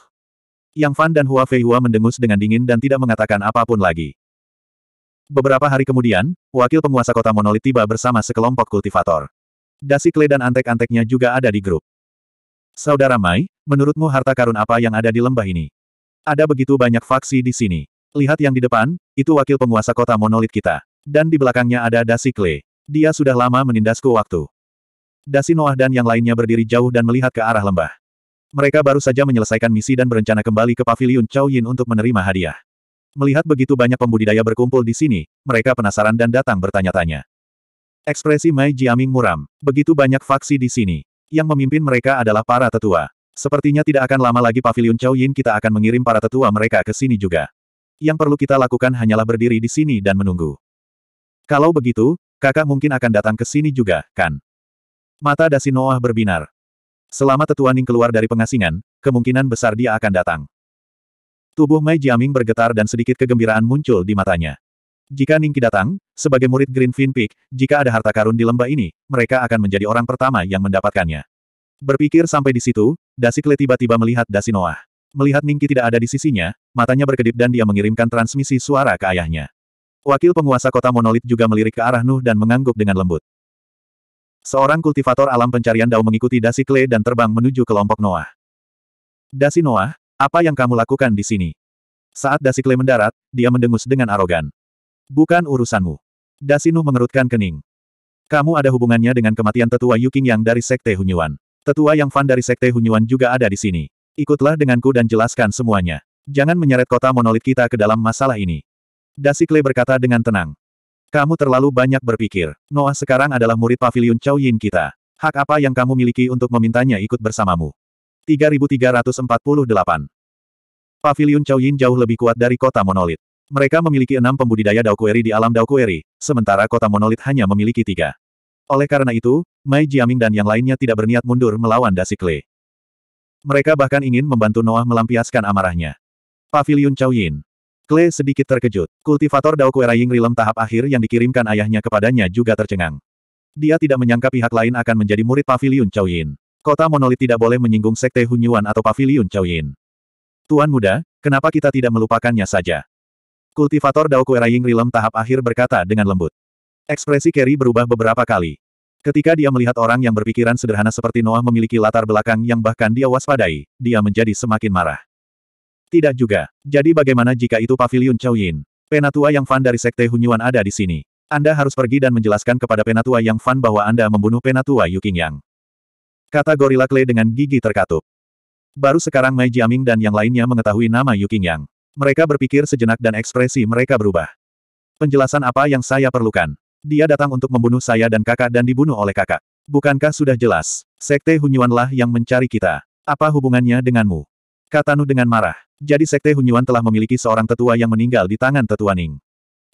A: Yang Fan dan Hua Feihua mendengus dengan dingin dan tidak mengatakan apapun lagi. Beberapa hari kemudian, wakil penguasa kota monolit tiba bersama sekelompok kultivator. Kle dan antek-anteknya juga ada di grup. Saudara Mai, menurutmu harta karun apa yang ada di lembah ini? Ada begitu banyak faksi di sini. Lihat yang di depan, itu wakil penguasa kota monolit kita. Dan di belakangnya ada Dasi Kle. Dia sudah lama menindasku waktu. Dasi Noah dan yang lainnya berdiri jauh dan melihat ke arah lembah. Mereka baru saja menyelesaikan misi dan berencana kembali ke paviliun Chow Yin untuk menerima hadiah. Melihat begitu banyak pembudidaya berkumpul di sini, mereka penasaran dan datang bertanya-tanya. Ekspresi Mai Jiaming muram. Begitu banyak faksi di sini. Yang memimpin mereka adalah para tetua. Sepertinya tidak akan lama lagi paviliun Chow Yin kita akan mengirim para tetua mereka ke sini juga. Yang perlu kita lakukan hanyalah berdiri di sini dan menunggu. Kalau begitu, kakak mungkin akan datang ke sini juga, kan? Mata Dasi Noah berbinar. Selama Tetua Ning keluar dari pengasingan, kemungkinan besar dia akan datang. Tubuh Mei Jiaming bergetar dan sedikit kegembiraan muncul di matanya. Jika Ningki datang, sebagai murid Green Fin Peak, jika ada harta karun di lembah ini, mereka akan menjadi orang pertama yang mendapatkannya. Berpikir sampai di situ, Dasikle tiba-tiba melihat Dasinoah. Melihat Ningki tidak ada di sisinya, matanya berkedip dan dia mengirimkan transmisi suara ke ayahnya. Wakil penguasa kota monolit juga melirik ke arah Nuh dan mengangguk dengan lembut. Seorang kultivator alam pencarian Dao mengikuti Dasi Kle dan terbang menuju kelompok Noah. Dasi Noah, apa yang kamu lakukan di sini? Saat Dasi Kle mendarat, dia mendengus dengan arogan. Bukan urusanmu. Dasi Nuh mengerutkan kening. Kamu ada hubungannya dengan kematian tetua Yuking yang dari Sekte Hunyuan. Tetua yang Fan dari Sekte Hunyuan juga ada di sini. Ikutlah denganku dan jelaskan semuanya. Jangan menyeret kota monolit kita ke dalam masalah ini. Dasikle berkata dengan tenang. Kamu terlalu banyak berpikir. Noah sekarang adalah murid pavilion Chow Yin kita. Hak apa yang kamu miliki untuk memintanya ikut bersamamu? 3348 Pavilion Chow Yin jauh lebih kuat dari kota monolit. Mereka memiliki enam pembudidaya Daokueri di alam Daokueri, sementara kota monolit hanya memiliki tiga. Oleh karena itu, Mai Jiaming dan yang lainnya tidak berniat mundur melawan Dasikle. Mereka bahkan ingin membantu Noah melampiaskan amarahnya. Pavilion Chow Yin. Kle sedikit terkejut. Kultivator Dao Kueraying Rilem tahap akhir yang dikirimkan ayahnya kepadanya juga tercengang. Dia tidak menyangka pihak lain akan menjadi murid Pavilion Chow Yin. Kota monolit tidak boleh menyinggung Sekte Hunyuan atau Pavilion Chow Yin. Tuan muda, kenapa kita tidak melupakannya saja? Kultivator Dao Kueraying Rilem tahap akhir berkata dengan lembut. Ekspresi Kerry berubah beberapa kali. Ketika dia melihat orang yang berpikiran sederhana seperti Noah memiliki latar belakang yang bahkan dia waspadai, dia menjadi semakin marah. Tidak juga. Jadi bagaimana jika itu pavilion Chow Yin? Penatua yang Fan dari Sekte Hunyuan ada di sini. Anda harus pergi dan menjelaskan kepada penatua yang Fan bahwa Anda membunuh penatua Yu Yang. Kata Gorilla Clay dengan gigi terkatup. Baru sekarang Mei Jiaming dan yang lainnya mengetahui nama Yu Yang. Mereka berpikir sejenak dan ekspresi mereka berubah. Penjelasan apa yang saya perlukan? Dia datang untuk membunuh saya dan kakak dan dibunuh oleh kakak. Bukankah sudah jelas? Sekte Hunyuanlah yang mencari kita. Apa hubungannya denganmu? Kata Nu dengan marah. Jadi Sekte Hunyuan telah memiliki seorang tetua yang meninggal di tangan tetua Ning.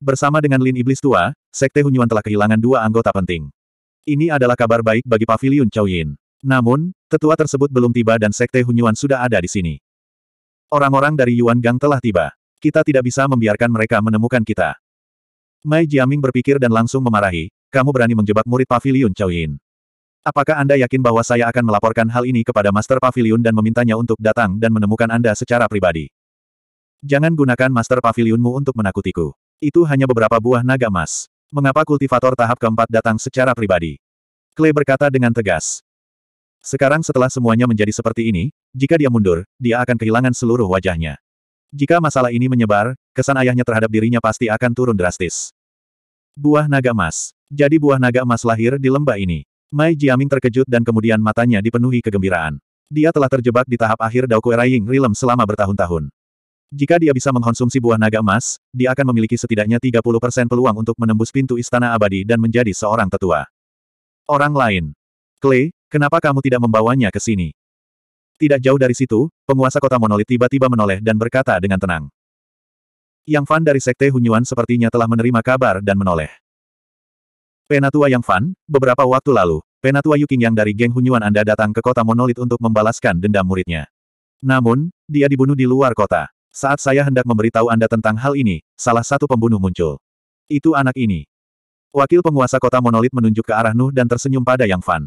A: Bersama dengan Lin Iblis Tua, Sekte Hunyuan telah kehilangan dua anggota penting. Ini adalah kabar baik bagi Paviliun Yin. Namun, tetua tersebut belum tiba dan Sekte Hunyuan sudah ada di sini. Orang-orang dari Yuan Gang telah tiba. Kita tidak bisa membiarkan mereka menemukan kita. Mai Jiaming berpikir dan langsung memarahi, kamu berani menjebak murid Pavilion Chow Yin. Apakah Anda yakin bahwa saya akan melaporkan hal ini kepada Master Pavilion dan memintanya untuk datang dan menemukan Anda secara pribadi? Jangan gunakan Master Pavilionmu untuk menakutiku. Itu hanya beberapa buah naga emas. Mengapa kultivator tahap keempat datang secara pribadi? Clay berkata dengan tegas. Sekarang setelah semuanya menjadi seperti ini, jika dia mundur, dia akan kehilangan seluruh wajahnya. Jika masalah ini menyebar, kesan ayahnya terhadap dirinya pasti akan turun drastis. Buah naga emas. Jadi buah naga emas lahir di lembah ini. Mai Jiaming terkejut dan kemudian matanya dipenuhi kegembiraan. Dia telah terjebak di tahap akhir Dao Kuei Raying Rilem selama bertahun-tahun. Jika dia bisa mengkonsumsi buah naga emas, dia akan memiliki setidaknya 30% peluang untuk menembus pintu istana abadi dan menjadi seorang tetua. Orang lain. Clay, kenapa kamu tidak membawanya ke sini? Tidak jauh dari situ, penguasa kota monolit tiba-tiba menoleh dan berkata dengan tenang. Yang Fan dari Sekte Hunyuan sepertinya telah menerima kabar dan menoleh. Penatua Yang Fan, beberapa waktu lalu, Penatua Yuking yang dari geng Hunyuan Anda datang ke kota Monolit untuk membalaskan dendam muridnya. Namun, dia dibunuh di luar kota. Saat saya hendak memberitahu Anda tentang hal ini, salah satu pembunuh muncul. Itu anak ini. Wakil penguasa kota Monolit menunjuk ke arah Nuh dan tersenyum pada Yang Fan.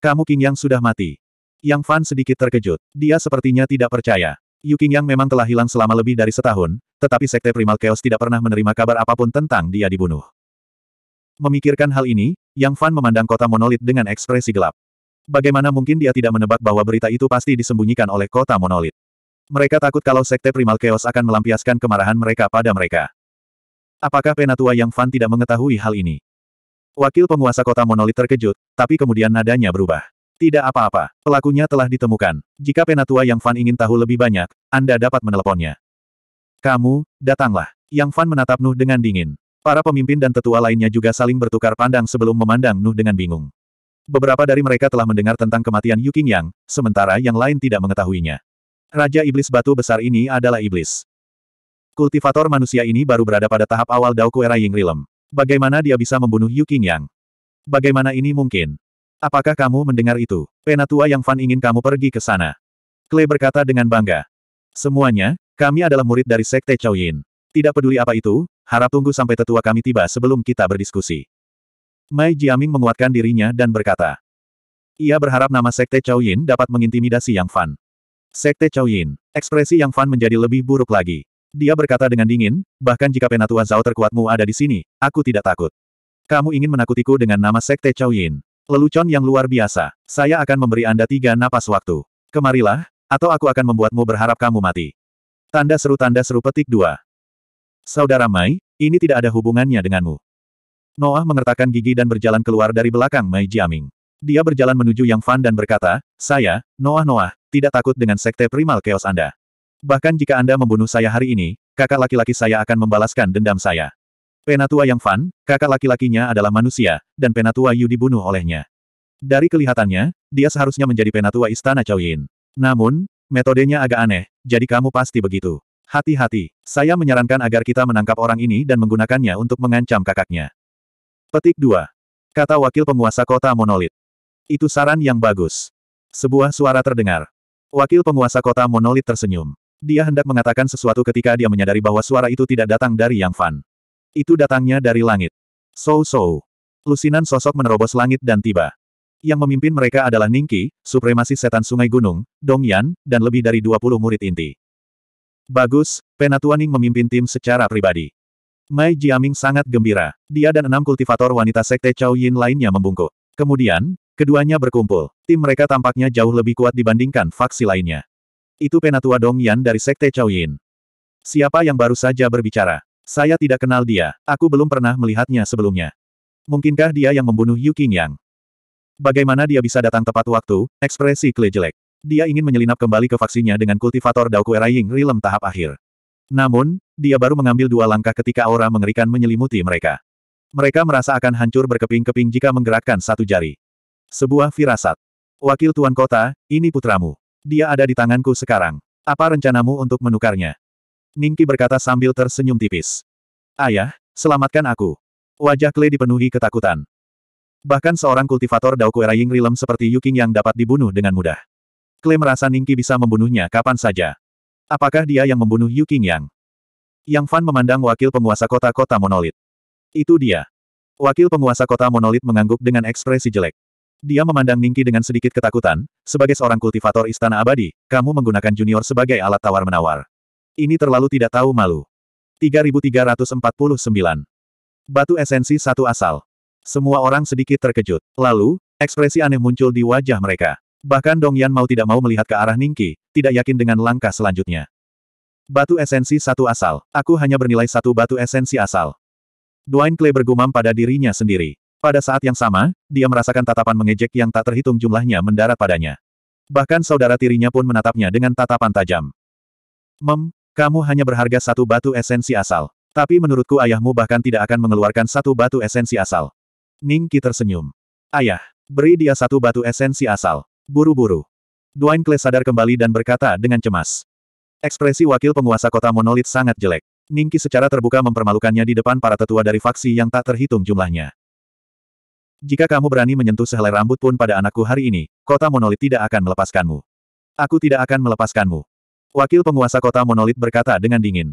A: Kamu King Yang sudah mati. Yang Fan sedikit terkejut. Dia sepertinya tidak percaya. Yu Qingyang memang telah hilang selama lebih dari setahun, tetapi Sekte Primal Chaos tidak pernah menerima kabar apapun tentang dia dibunuh. Memikirkan hal ini, Yang Fan memandang kota monolit dengan ekspresi gelap. Bagaimana mungkin dia tidak menebak bahwa berita itu pasti disembunyikan oleh kota monolit? Mereka takut kalau Sekte Primal Chaos akan melampiaskan kemarahan mereka pada mereka. Apakah Penatua Yang Fan tidak mengetahui hal ini? Wakil penguasa kota monolit terkejut, tapi kemudian nadanya berubah. Tidak apa-apa, pelakunya telah ditemukan. Jika penatua Yang Fan ingin tahu lebih banyak, Anda dapat meneleponnya. Kamu, datanglah. Yang Fan menatap Nuh dengan dingin. Para pemimpin dan tetua lainnya juga saling bertukar pandang sebelum memandang Nuh dengan bingung. Beberapa dari mereka telah mendengar tentang kematian Yu King Yang, sementara yang lain tidak mengetahuinya. Raja Iblis Batu Besar ini adalah Iblis. Kultivator manusia ini baru berada pada tahap awal Dao Era Ying rilem. Bagaimana dia bisa membunuh Yu King Yang? Bagaimana ini mungkin? Apakah kamu mendengar itu? Penatua yang Fan ingin kamu pergi ke sana. Clay berkata dengan bangga. Semuanya, kami adalah murid dari Sekte Chow Yin. Tidak peduli apa itu, harap tunggu sampai tetua kami tiba sebelum kita berdiskusi. Mai Jiaming menguatkan dirinya dan berkata. Ia berharap nama Sekte Chow Yin dapat mengintimidasi Yang Fan. Sekte Chow Yin. Ekspresi Yang Fan menjadi lebih buruk lagi. Dia berkata dengan dingin, bahkan jika penatua Zhao terkuatmu ada di sini, aku tidak takut. Kamu ingin menakutiku dengan nama Sekte Chow Yin. Lelucon yang luar biasa. Saya akan memberi Anda tiga napas waktu. Kemarilah, atau aku akan membuatmu berharap kamu mati. Tanda seru tanda seru petik dua. Saudara Mai, ini tidak ada hubungannya denganmu. Noah mengertakkan gigi dan berjalan keluar dari belakang Mai Jiaming. Dia berjalan menuju Yang Fan dan berkata, Saya, Noah Noah, tidak takut dengan sekte primal keos Anda. Bahkan jika Anda membunuh saya hari ini, kakak laki-laki saya akan membalaskan dendam saya. Penatua Yang Fan, kakak laki-lakinya adalah manusia, dan Penatua Yu dibunuh olehnya. Dari kelihatannya, dia seharusnya menjadi Penatua Istana Yin. Namun, metodenya agak aneh, jadi kamu pasti begitu. Hati-hati, saya menyarankan agar kita menangkap orang ini dan menggunakannya untuk mengancam kakaknya. Petik 2. Kata wakil penguasa kota Monolit. Itu saran yang bagus. Sebuah suara terdengar. Wakil penguasa kota Monolit tersenyum. Dia hendak mengatakan sesuatu ketika dia menyadari bahwa suara itu tidak datang dari Yang Fan. Itu datangnya dari langit. So-so. Lusinan sosok menerobos langit dan tiba. Yang memimpin mereka adalah Ningki, supremasi setan sungai gunung, Dongyan, dan lebih dari 20 murid inti. Bagus, Penatua Ning memimpin tim secara pribadi. Mai Jiaming sangat gembira. Dia dan enam kultivator wanita sekte Chao Yin lainnya membungkuk. Kemudian, keduanya berkumpul. Tim mereka tampaknya jauh lebih kuat dibandingkan faksi lainnya. Itu penatua Dong Yan dari sekte Chao Yin. Siapa yang baru saja berbicara? Saya tidak kenal dia, aku belum pernah melihatnya sebelumnya. Mungkinkah dia yang membunuh Yu Qingyang? Bagaimana dia bisa datang tepat waktu, ekspresi Klee jelek. Dia ingin menyelinap kembali ke vaksinnya dengan kultivator Daokue Ying Rilem tahap akhir. Namun, dia baru mengambil dua langkah ketika aura mengerikan menyelimuti mereka. Mereka merasa akan hancur berkeping-keping jika menggerakkan satu jari. Sebuah firasat. Wakil Tuan Kota, ini putramu. Dia ada di tanganku sekarang. Apa rencanamu untuk menukarnya? Ningki berkata sambil tersenyum tipis. Ayah, selamatkan aku. Wajah Klee dipenuhi ketakutan. Bahkan seorang kultivator Daokuera Ying Rilem seperti Yuking yang dapat dibunuh dengan mudah. Klee merasa Ningki bisa membunuhnya kapan saja. Apakah dia yang membunuh Yuking Yang? Yang Fan memandang wakil penguasa kota-kota monolit. Itu dia. Wakil penguasa kota monolit mengangguk dengan ekspresi jelek. Dia memandang Ningki dengan sedikit ketakutan, sebagai seorang kultivator istana abadi, kamu menggunakan junior sebagai alat tawar-menawar. Ini terlalu tidak tahu malu. 3349. Batu esensi satu asal. Semua orang sedikit terkejut. Lalu, ekspresi aneh muncul di wajah mereka. Bahkan Dong Yan mau tidak mau melihat ke arah Ningki, tidak yakin dengan langkah selanjutnya. Batu esensi satu asal. Aku hanya bernilai satu batu esensi asal. Dwayne Clay bergumam pada dirinya sendiri. Pada saat yang sama, dia merasakan tatapan mengejek yang tak terhitung jumlahnya mendarat padanya. Bahkan saudara tirinya pun menatapnya dengan tatapan tajam. Mem, kamu hanya berharga satu batu esensi asal. Tapi menurutku ayahmu bahkan tidak akan mengeluarkan satu batu esensi asal. Ningki tersenyum. Ayah, beri dia satu batu esensi asal. Buru-buru. Duan Kle sadar kembali dan berkata dengan cemas. Ekspresi wakil penguasa kota monolit sangat jelek. Ningki secara terbuka mempermalukannya di depan para tetua dari faksi yang tak terhitung jumlahnya. Jika kamu berani menyentuh sehelai rambut pun pada anakku hari ini, kota monolit tidak akan melepaskanmu. Aku tidak akan melepaskanmu. Wakil penguasa kota monolit berkata dengan dingin.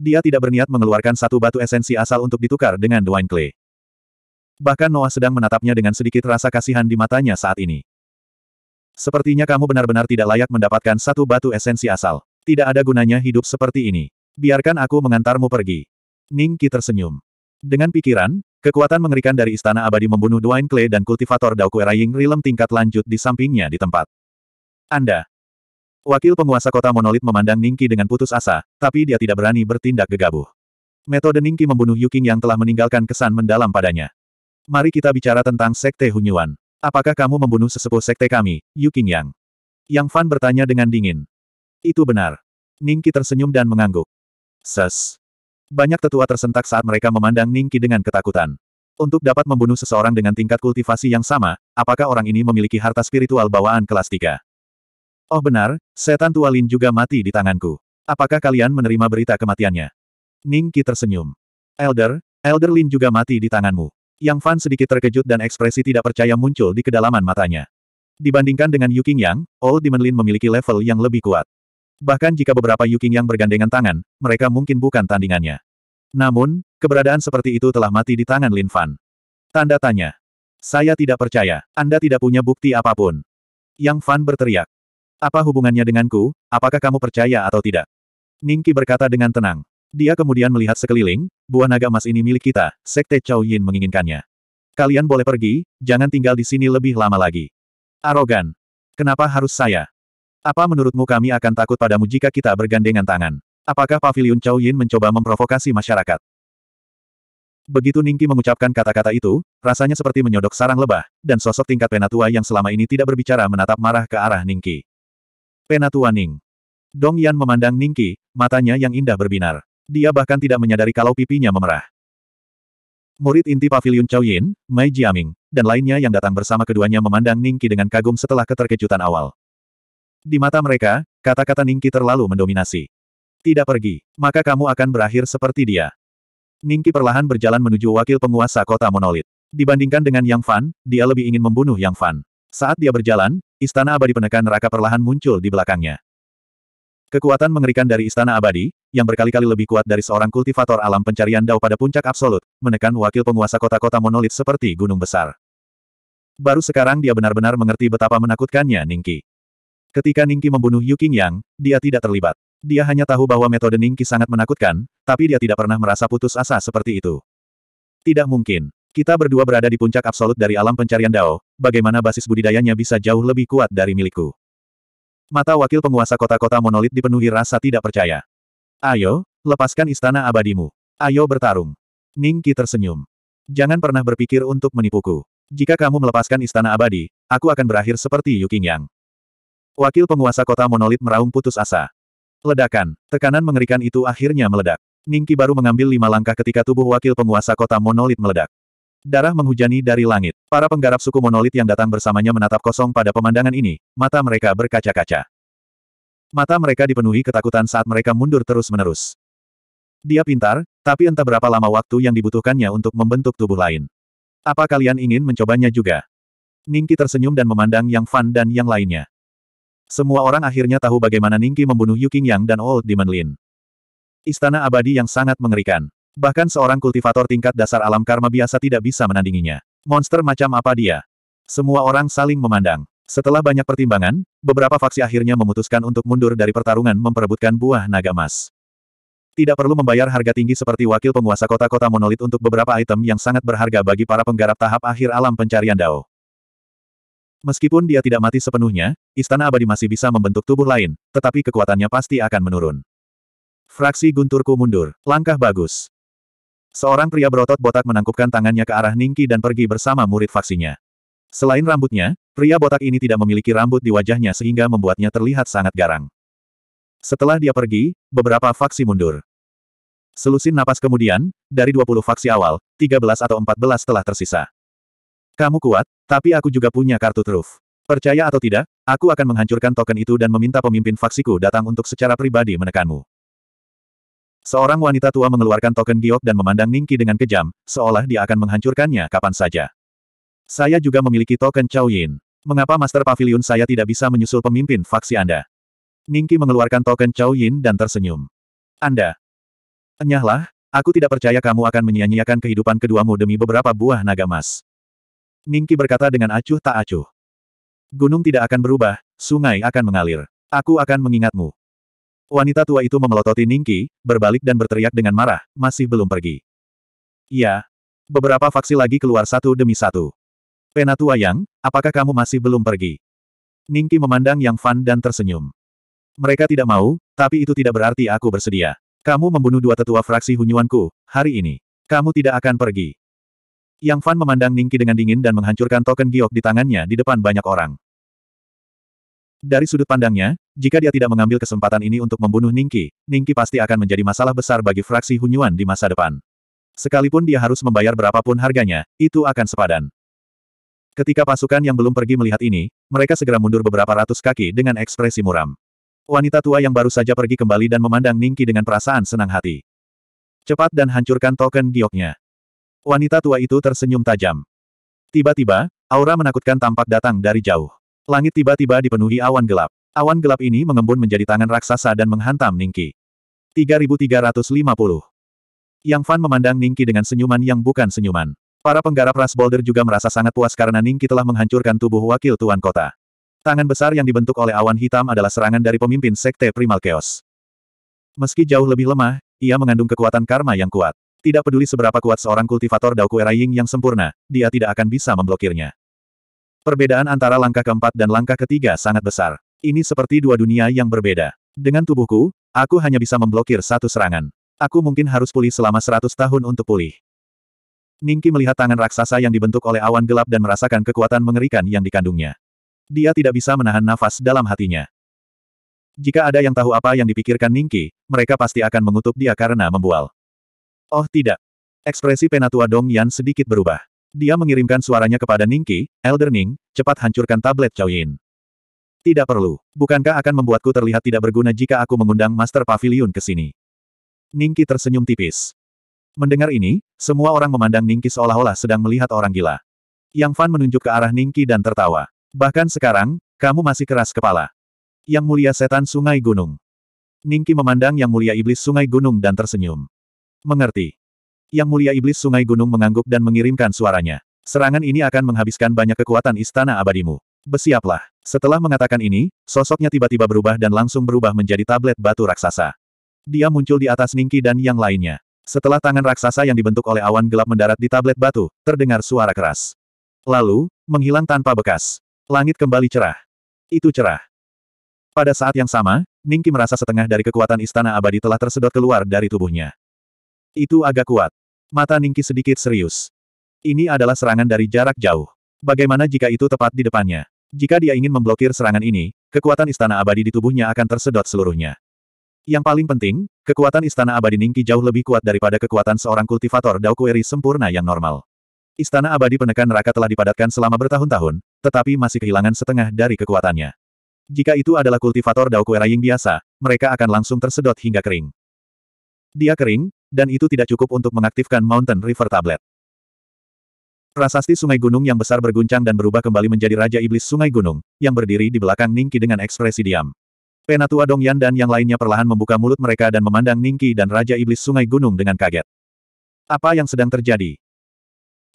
A: Dia tidak berniat mengeluarkan satu batu esensi asal untuk ditukar dengan Dwayne Clay. Bahkan Noah sedang menatapnya dengan sedikit rasa kasihan di matanya saat ini. Sepertinya kamu benar-benar tidak layak mendapatkan satu batu esensi asal. Tidak ada gunanya hidup seperti ini. Biarkan aku mengantarmu pergi. Ning Qi tersenyum. Dengan pikiran, kekuatan mengerikan dari Istana Abadi membunuh Dwayne Clay dan kultivator Dao Raying Rilem tingkat lanjut di sampingnya di tempat. Anda, Wakil penguasa kota monolit memandang Ningki dengan putus asa, tapi dia tidak berani bertindak gegabah. Metode Ningki membunuh Yuking yang telah meninggalkan kesan mendalam padanya. Mari kita bicara tentang Sekte Hunyuan. Apakah kamu membunuh sesepuh Sekte kami, Yuking Yang? Yang Fan bertanya dengan dingin. Itu benar. Ningki tersenyum dan mengangguk. Ses. Banyak tetua tersentak saat mereka memandang Ningki dengan ketakutan. Untuk dapat membunuh seseorang dengan tingkat kultivasi yang sama, apakah orang ini memiliki harta spiritual bawaan kelas 3? Oh benar, setan tua Lin juga mati di tanganku. Apakah kalian menerima berita kematiannya? Ning Qi tersenyum. Elder, Elder Lin juga mati di tanganmu. Yang Fan sedikit terkejut dan ekspresi tidak percaya muncul di kedalaman matanya. Dibandingkan dengan Yu King Yang, Old Demon Lin memiliki level yang lebih kuat. Bahkan jika beberapa Yu Yang bergandengan tangan, mereka mungkin bukan tandingannya. Namun, keberadaan seperti itu telah mati di tangan Lin Fan. Tanda tanya. Saya tidak percaya, Anda tidak punya bukti apapun. Yang Fan berteriak. Apa hubungannya denganku, apakah kamu percaya atau tidak? Ningki berkata dengan tenang. Dia kemudian melihat sekeliling, buah naga emas ini milik kita, Sekte Chow Yin menginginkannya. Kalian boleh pergi, jangan tinggal di sini lebih lama lagi. Arogan. Kenapa harus saya? Apa menurutmu kami akan takut padamu jika kita bergandengan tangan? Apakah Paviliun Chow Yin mencoba memprovokasi masyarakat? Begitu Ningki mengucapkan kata-kata itu, rasanya seperti menyodok sarang lebah, dan sosok tingkat penatua yang selama ini tidak berbicara menatap marah ke arah Ningki. Penatua Ning, Dong Yan memandang Ningki, matanya yang indah berbinar. Dia bahkan tidak menyadari kalau pipinya memerah. Murid inti pavilion Chow Yin, Mai Jiaming, dan lainnya yang datang bersama keduanya memandang Ningki dengan kagum setelah keterkejutan awal. Di mata mereka, kata-kata Ningki terlalu mendominasi. Tidak pergi, maka kamu akan berakhir seperti dia. Ningki perlahan berjalan menuju wakil penguasa kota monolit. Dibandingkan dengan Yang Fan, dia lebih ingin membunuh Yang Fan. Saat dia berjalan, Istana Abadi Penekan Neraka perlahan muncul di belakangnya. Kekuatan mengerikan dari Istana Abadi, yang berkali-kali lebih kuat dari seorang kultivator alam pencarian Dao pada puncak absolut, menekan wakil penguasa kota-kota monolit seperti gunung besar. Baru sekarang dia benar-benar mengerti betapa menakutkannya Ningki. Ketika Ningki membunuh Yu Yang, dia tidak terlibat. Dia hanya tahu bahwa metode Ningki sangat menakutkan, tapi dia tidak pernah merasa putus asa seperti itu. Tidak mungkin. Kita berdua berada di puncak absolut dari alam pencarian Dao, bagaimana basis budidayanya bisa jauh lebih kuat dari milikku. Mata wakil penguasa kota-kota monolit dipenuhi rasa tidak percaya. Ayo, lepaskan istana abadimu. Ayo bertarung. Ningki tersenyum. Jangan pernah berpikir untuk menipuku. Jika kamu melepaskan istana abadi, aku akan berakhir seperti Yu Yang. Wakil penguasa kota monolit meraung putus asa. Ledakan, tekanan mengerikan itu akhirnya meledak. Ningki baru mengambil lima langkah ketika tubuh wakil penguasa kota monolit meledak. Darah menghujani dari langit. Para penggarap suku monolit yang datang bersamanya menatap kosong pada pemandangan ini, mata mereka berkaca-kaca. Mata mereka dipenuhi ketakutan saat mereka mundur terus-menerus. Dia pintar, tapi entah berapa lama waktu yang dibutuhkannya untuk membentuk tubuh lain. Apa kalian ingin mencobanya juga? Ningki tersenyum dan memandang Yang Fan dan yang lainnya. Semua orang akhirnya tahu bagaimana Ningki membunuh Yu Yang dan Old Demon Lin. Istana abadi yang sangat mengerikan. Bahkan seorang kultivator tingkat dasar alam karma biasa tidak bisa menandinginya. Monster macam apa dia? Semua orang saling memandang. Setelah banyak pertimbangan, beberapa faksi akhirnya memutuskan untuk mundur dari pertarungan memperebutkan buah naga emas. Tidak perlu membayar harga tinggi seperti wakil penguasa kota-kota monolit untuk beberapa item yang sangat berharga bagi para penggarap tahap akhir alam pencarian Dao. Meskipun dia tidak mati sepenuhnya, istana abadi masih bisa membentuk tubuh lain, tetapi kekuatannya pasti akan menurun. Fraksi Gunturku mundur. Langkah bagus. Seorang pria berotot botak menangkupkan tangannya ke arah Ningki dan pergi bersama murid faksinya. Selain rambutnya, pria botak ini tidak memiliki rambut di wajahnya sehingga membuatnya terlihat sangat garang. Setelah dia pergi, beberapa faksi mundur. Selusin napas kemudian, dari 20 faksi awal, 13 atau 14 telah tersisa. Kamu kuat, tapi aku juga punya kartu truf. Percaya atau tidak, aku akan menghancurkan token itu dan meminta pemimpin faksiku datang untuk secara pribadi menekanmu. Seorang wanita tua mengeluarkan token giok dan memandang Ningki dengan kejam, seolah dia akan menghancurkannya kapan saja. Saya juga memiliki token Chow Yin. Mengapa Master Pavilion saya tidak bisa menyusul pemimpin faksi Anda? Ningki mengeluarkan token Chow Yin dan tersenyum. Anda. Enyahlah, aku tidak percaya kamu akan menyia-nyiakan kehidupan keduamu demi beberapa buah naga emas. Ningki berkata dengan acuh tak acuh. Gunung tidak akan berubah, sungai akan mengalir. Aku akan mengingatmu. Wanita tua itu memelototi Ningki, berbalik dan berteriak dengan marah, masih belum pergi. Ya, Beberapa faksi lagi keluar satu demi satu. Penatua Yang, apakah kamu masih belum pergi? Ningki memandang Yang Fan dan tersenyum. Mereka tidak mau, tapi itu tidak berarti aku bersedia. Kamu membunuh dua tetua fraksi Hunyuanku, hari ini. Kamu tidak akan pergi. Yang Fan memandang Ningki dengan dingin dan menghancurkan token giok di tangannya di depan banyak orang. Dari sudut pandangnya, jika dia tidak mengambil kesempatan ini untuk membunuh Ningki, Ningki pasti akan menjadi masalah besar bagi fraksi Hunyuan di masa depan. Sekalipun dia harus membayar berapapun harganya, itu akan sepadan. Ketika pasukan yang belum pergi melihat ini, mereka segera mundur beberapa ratus kaki dengan ekspresi muram. Wanita tua yang baru saja pergi kembali dan memandang Ningki dengan perasaan senang hati. Cepat dan hancurkan token gioknya. Wanita tua itu tersenyum tajam. Tiba-tiba, aura menakutkan tampak datang dari jauh. Langit tiba-tiba dipenuhi awan gelap. Awan gelap ini mengembun menjadi tangan raksasa dan menghantam Ningki. 3350. Yang Fan memandang Ningki dengan senyuman yang bukan senyuman. Para penggarap ras boulder juga merasa sangat puas karena Ningki telah menghancurkan tubuh wakil tuan kota. Tangan besar yang dibentuk oleh awan hitam adalah serangan dari pemimpin sekte Primal Chaos. Meski jauh lebih lemah, ia mengandung kekuatan karma yang kuat. Tidak peduli seberapa kuat seorang kultivator Dao Ying yang sempurna, dia tidak akan bisa memblokirnya. Perbedaan antara langkah keempat dan langkah ketiga sangat besar. Ini seperti dua dunia yang berbeda. Dengan tubuhku, aku hanya bisa memblokir satu serangan. Aku mungkin harus pulih selama seratus tahun untuk pulih. Ningki melihat tangan raksasa yang dibentuk oleh awan gelap dan merasakan kekuatan mengerikan yang dikandungnya. Dia tidak bisa menahan nafas dalam hatinya. Jika ada yang tahu apa yang dipikirkan Ningki, mereka pasti akan mengutuk dia karena membual. Oh tidak. Ekspresi penatua Dong Yan sedikit berubah. Dia mengirimkan suaranya kepada Ningki, Elder Ning, cepat hancurkan tablet Chao Yin. Tidak perlu. Bukankah akan membuatku terlihat tidak berguna jika aku mengundang Master Pavilion ke sini? Ningki tersenyum tipis. Mendengar ini, semua orang memandang Ningki seolah-olah sedang melihat orang gila. Yang Fan menunjuk ke arah Ningki dan tertawa. Bahkan sekarang, kamu masih keras kepala. Yang mulia setan sungai gunung. Ningki memandang yang mulia iblis sungai gunung dan tersenyum. Mengerti. Yang mulia iblis sungai gunung mengangguk dan mengirimkan suaranya. Serangan ini akan menghabiskan banyak kekuatan istana abadimu. Bersiaplah. Setelah mengatakan ini, sosoknya tiba-tiba berubah dan langsung berubah menjadi tablet batu raksasa. Dia muncul di atas Ningki dan yang lainnya. Setelah tangan raksasa yang dibentuk oleh awan gelap mendarat di tablet batu, terdengar suara keras. Lalu, menghilang tanpa bekas. Langit kembali cerah. Itu cerah. Pada saat yang sama, Ningki merasa setengah dari kekuatan istana abadi telah tersedot keluar dari tubuhnya. Itu agak kuat. Mata Ningki sedikit serius. Ini adalah serangan dari jarak jauh. Bagaimana jika itu tepat di depannya? Jika dia ingin memblokir serangan ini, kekuatan istana abadi di tubuhnya akan tersedot seluruhnya. Yang paling penting, kekuatan istana abadi Ningki jauh lebih kuat daripada kekuatan seorang kultivator Kueri sempurna yang normal. Istana abadi penekan neraka telah dipadatkan selama bertahun-tahun, tetapi masih kehilangan setengah dari kekuatannya. Jika itu adalah kultivator Daokueri yang biasa, mereka akan langsung tersedot hingga kering. Dia kering, dan itu tidak cukup untuk mengaktifkan Mountain River Tablet. Prasasti Sungai Gunung yang besar berguncang dan berubah kembali menjadi Raja Iblis Sungai Gunung, yang berdiri di belakang Ningki dengan ekspresi diam. Penatua Yan dan yang lainnya perlahan membuka mulut mereka dan memandang Ningki dan Raja Iblis Sungai Gunung dengan kaget. Apa yang sedang terjadi?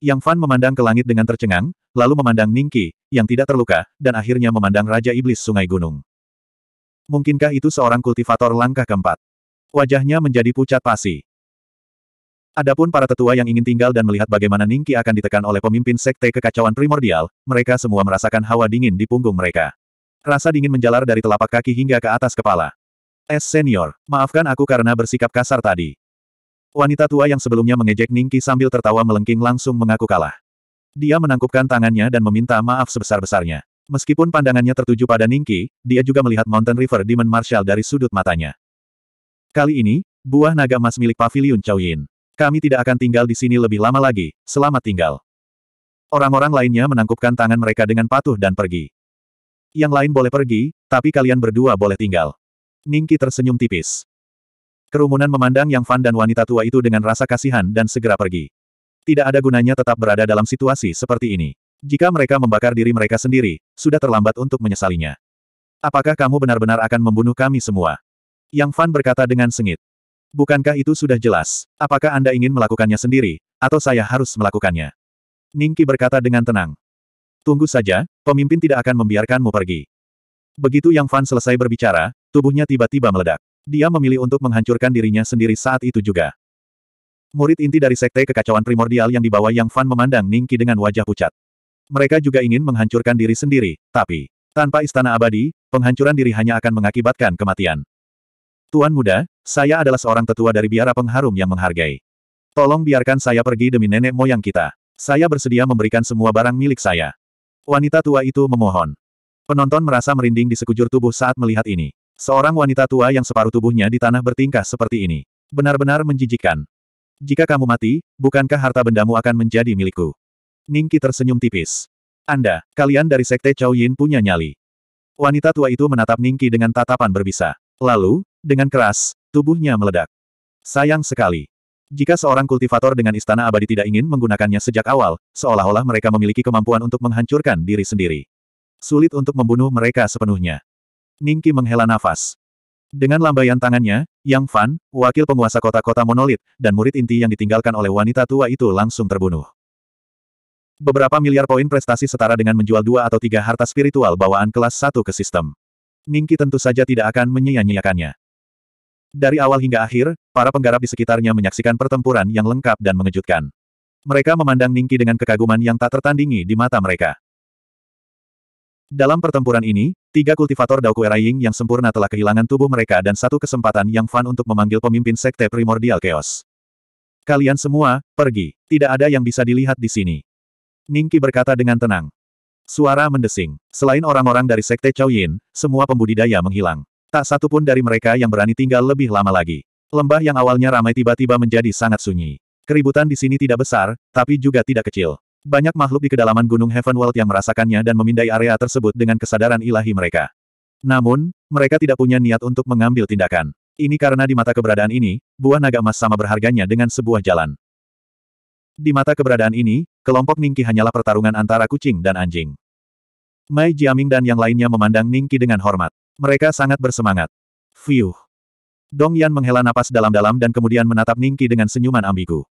A: Yang Fan memandang ke langit dengan tercengang, lalu memandang Ningki, yang tidak terluka, dan akhirnya memandang Raja Iblis Sungai Gunung. Mungkinkah itu seorang kultivator langkah keempat? Wajahnya menjadi pucat pasi. Adapun para tetua yang ingin tinggal dan melihat bagaimana Ningki akan ditekan oleh pemimpin sekte kekacauan primordial, mereka semua merasakan hawa dingin di punggung mereka. Rasa dingin menjalar dari telapak kaki hingga ke atas kepala. Es senior, maafkan aku karena bersikap kasar tadi. Wanita tua yang sebelumnya mengejek Ningki sambil tertawa melengking langsung mengaku kalah. Dia menangkupkan tangannya dan meminta maaf sebesar-besarnya. Meskipun pandangannya tertuju pada Ningki, dia juga melihat Mountain River Demon Marshal dari sudut matanya. Kali ini, buah naga emas milik Pavilion Chow Yin. Kami tidak akan tinggal di sini lebih lama lagi, selamat tinggal. Orang-orang lainnya menangkupkan tangan mereka dengan patuh dan pergi. Yang lain boleh pergi, tapi kalian berdua boleh tinggal. Ningki tersenyum tipis. Kerumunan memandang Yang Fan dan wanita tua itu dengan rasa kasihan dan segera pergi. Tidak ada gunanya tetap berada dalam situasi seperti ini. Jika mereka membakar diri mereka sendiri, sudah terlambat untuk menyesalinya. Apakah kamu benar-benar akan membunuh kami semua? Yang Fan berkata dengan sengit. Bukankah itu sudah jelas? Apakah Anda ingin melakukannya sendiri, atau saya harus melakukannya? Ningki berkata dengan tenang. Tunggu saja, pemimpin tidak akan membiarkanmu pergi. Begitu Yang Fan selesai berbicara, tubuhnya tiba-tiba meledak. Dia memilih untuk menghancurkan dirinya sendiri saat itu juga. Murid inti dari Sekte Kekacauan Primordial yang dibawa Yang Fan memandang Ningki dengan wajah pucat. Mereka juga ingin menghancurkan diri sendiri, tapi tanpa istana abadi, penghancuran diri hanya akan mengakibatkan kematian. Tuan muda, saya adalah seorang tetua dari biara pengharum yang menghargai. Tolong biarkan saya pergi demi nenek moyang kita. Saya bersedia memberikan semua barang milik saya. Wanita tua itu memohon. Penonton merasa merinding di sekujur tubuh saat melihat ini. Seorang wanita tua yang separuh tubuhnya di tanah bertingkah seperti ini. Benar-benar menjijikkan. Jika kamu mati, bukankah harta bendamu akan menjadi milikku? Ningki tersenyum tipis. Anda, kalian dari Sekte Chow Yin punya nyali. Wanita tua itu menatap Ningki dengan tatapan berbisa. Lalu, dengan keras, tubuhnya meledak. Sayang sekali. Jika seorang kultivator dengan istana abadi tidak ingin menggunakannya sejak awal, seolah-olah mereka memiliki kemampuan untuk menghancurkan diri sendiri. Sulit untuk membunuh mereka sepenuhnya. Ningki menghela nafas. Dengan lambaian tangannya, Yang Fan, wakil penguasa kota-kota monolit, dan murid inti yang ditinggalkan oleh wanita tua itu langsung terbunuh. Beberapa miliar poin prestasi setara dengan menjual dua atau tiga harta spiritual bawaan kelas satu ke sistem. Ningki tentu saja tidak akan menyia-nyiakannya. Dari awal hingga akhir, para penggarap di sekitarnya menyaksikan pertempuran yang lengkap dan mengejutkan. Mereka memandang Ningki dengan kekaguman yang tak tertandingi di mata mereka. Dalam pertempuran ini, tiga kultivator Daoku Ying yang sempurna telah kehilangan tubuh mereka dan satu kesempatan yang fun untuk memanggil pemimpin sekte primordial chaos. Kalian semua, pergi. Tidak ada yang bisa dilihat di sini. Ningki berkata dengan tenang. Suara mendesing. Selain orang-orang dari sekte Chow Yin, semua pembudidaya menghilang. Tak satu pun dari mereka yang berani tinggal lebih lama lagi. Lembah yang awalnya ramai tiba-tiba menjadi sangat sunyi. Keributan di sini tidak besar, tapi juga tidak kecil. Banyak makhluk di kedalaman Gunung Heavenworld yang merasakannya dan memindai area tersebut dengan kesadaran ilahi mereka. Namun, mereka tidak punya niat untuk mengambil tindakan. Ini karena di mata keberadaan ini, buah naga emas sama berharganya dengan sebuah jalan. Di mata keberadaan ini, kelompok Ningki hanyalah pertarungan antara kucing dan anjing. Mai Jiaming dan yang lainnya memandang Ningki dengan hormat. Mereka sangat bersemangat. Fiuh. Dong Yan menghela napas dalam-dalam dan kemudian menatap Ningki dengan senyuman ambigu.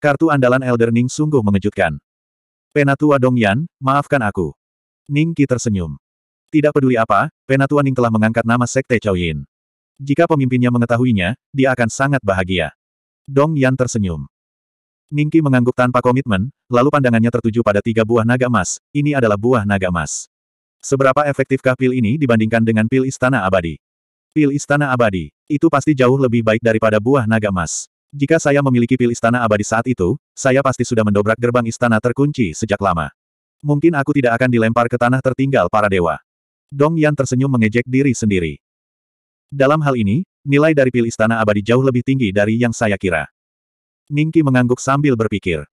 A: Kartu andalan Elder Ning sungguh mengejutkan. Penatua Dong Yan, maafkan aku. Ningki tersenyum. Tidak peduli apa, Penatua Ning telah mengangkat nama Sekte Chow Yin. Jika pemimpinnya mengetahuinya, dia akan sangat bahagia. Dong Yan tersenyum. Ningki mengangguk tanpa komitmen, lalu pandangannya tertuju pada tiga buah naga emas, ini adalah buah naga emas. Seberapa efektifkah pil ini dibandingkan dengan pil istana abadi? Pil istana abadi, itu pasti jauh lebih baik daripada buah naga emas. Jika saya memiliki pil istana abadi saat itu, saya pasti sudah mendobrak gerbang istana terkunci sejak lama. Mungkin aku tidak akan dilempar ke tanah tertinggal para dewa. Dong Yan tersenyum mengejek diri sendiri. Dalam hal ini, nilai dari pil istana abadi jauh lebih tinggi dari yang saya kira. Ningki mengangguk sambil berpikir.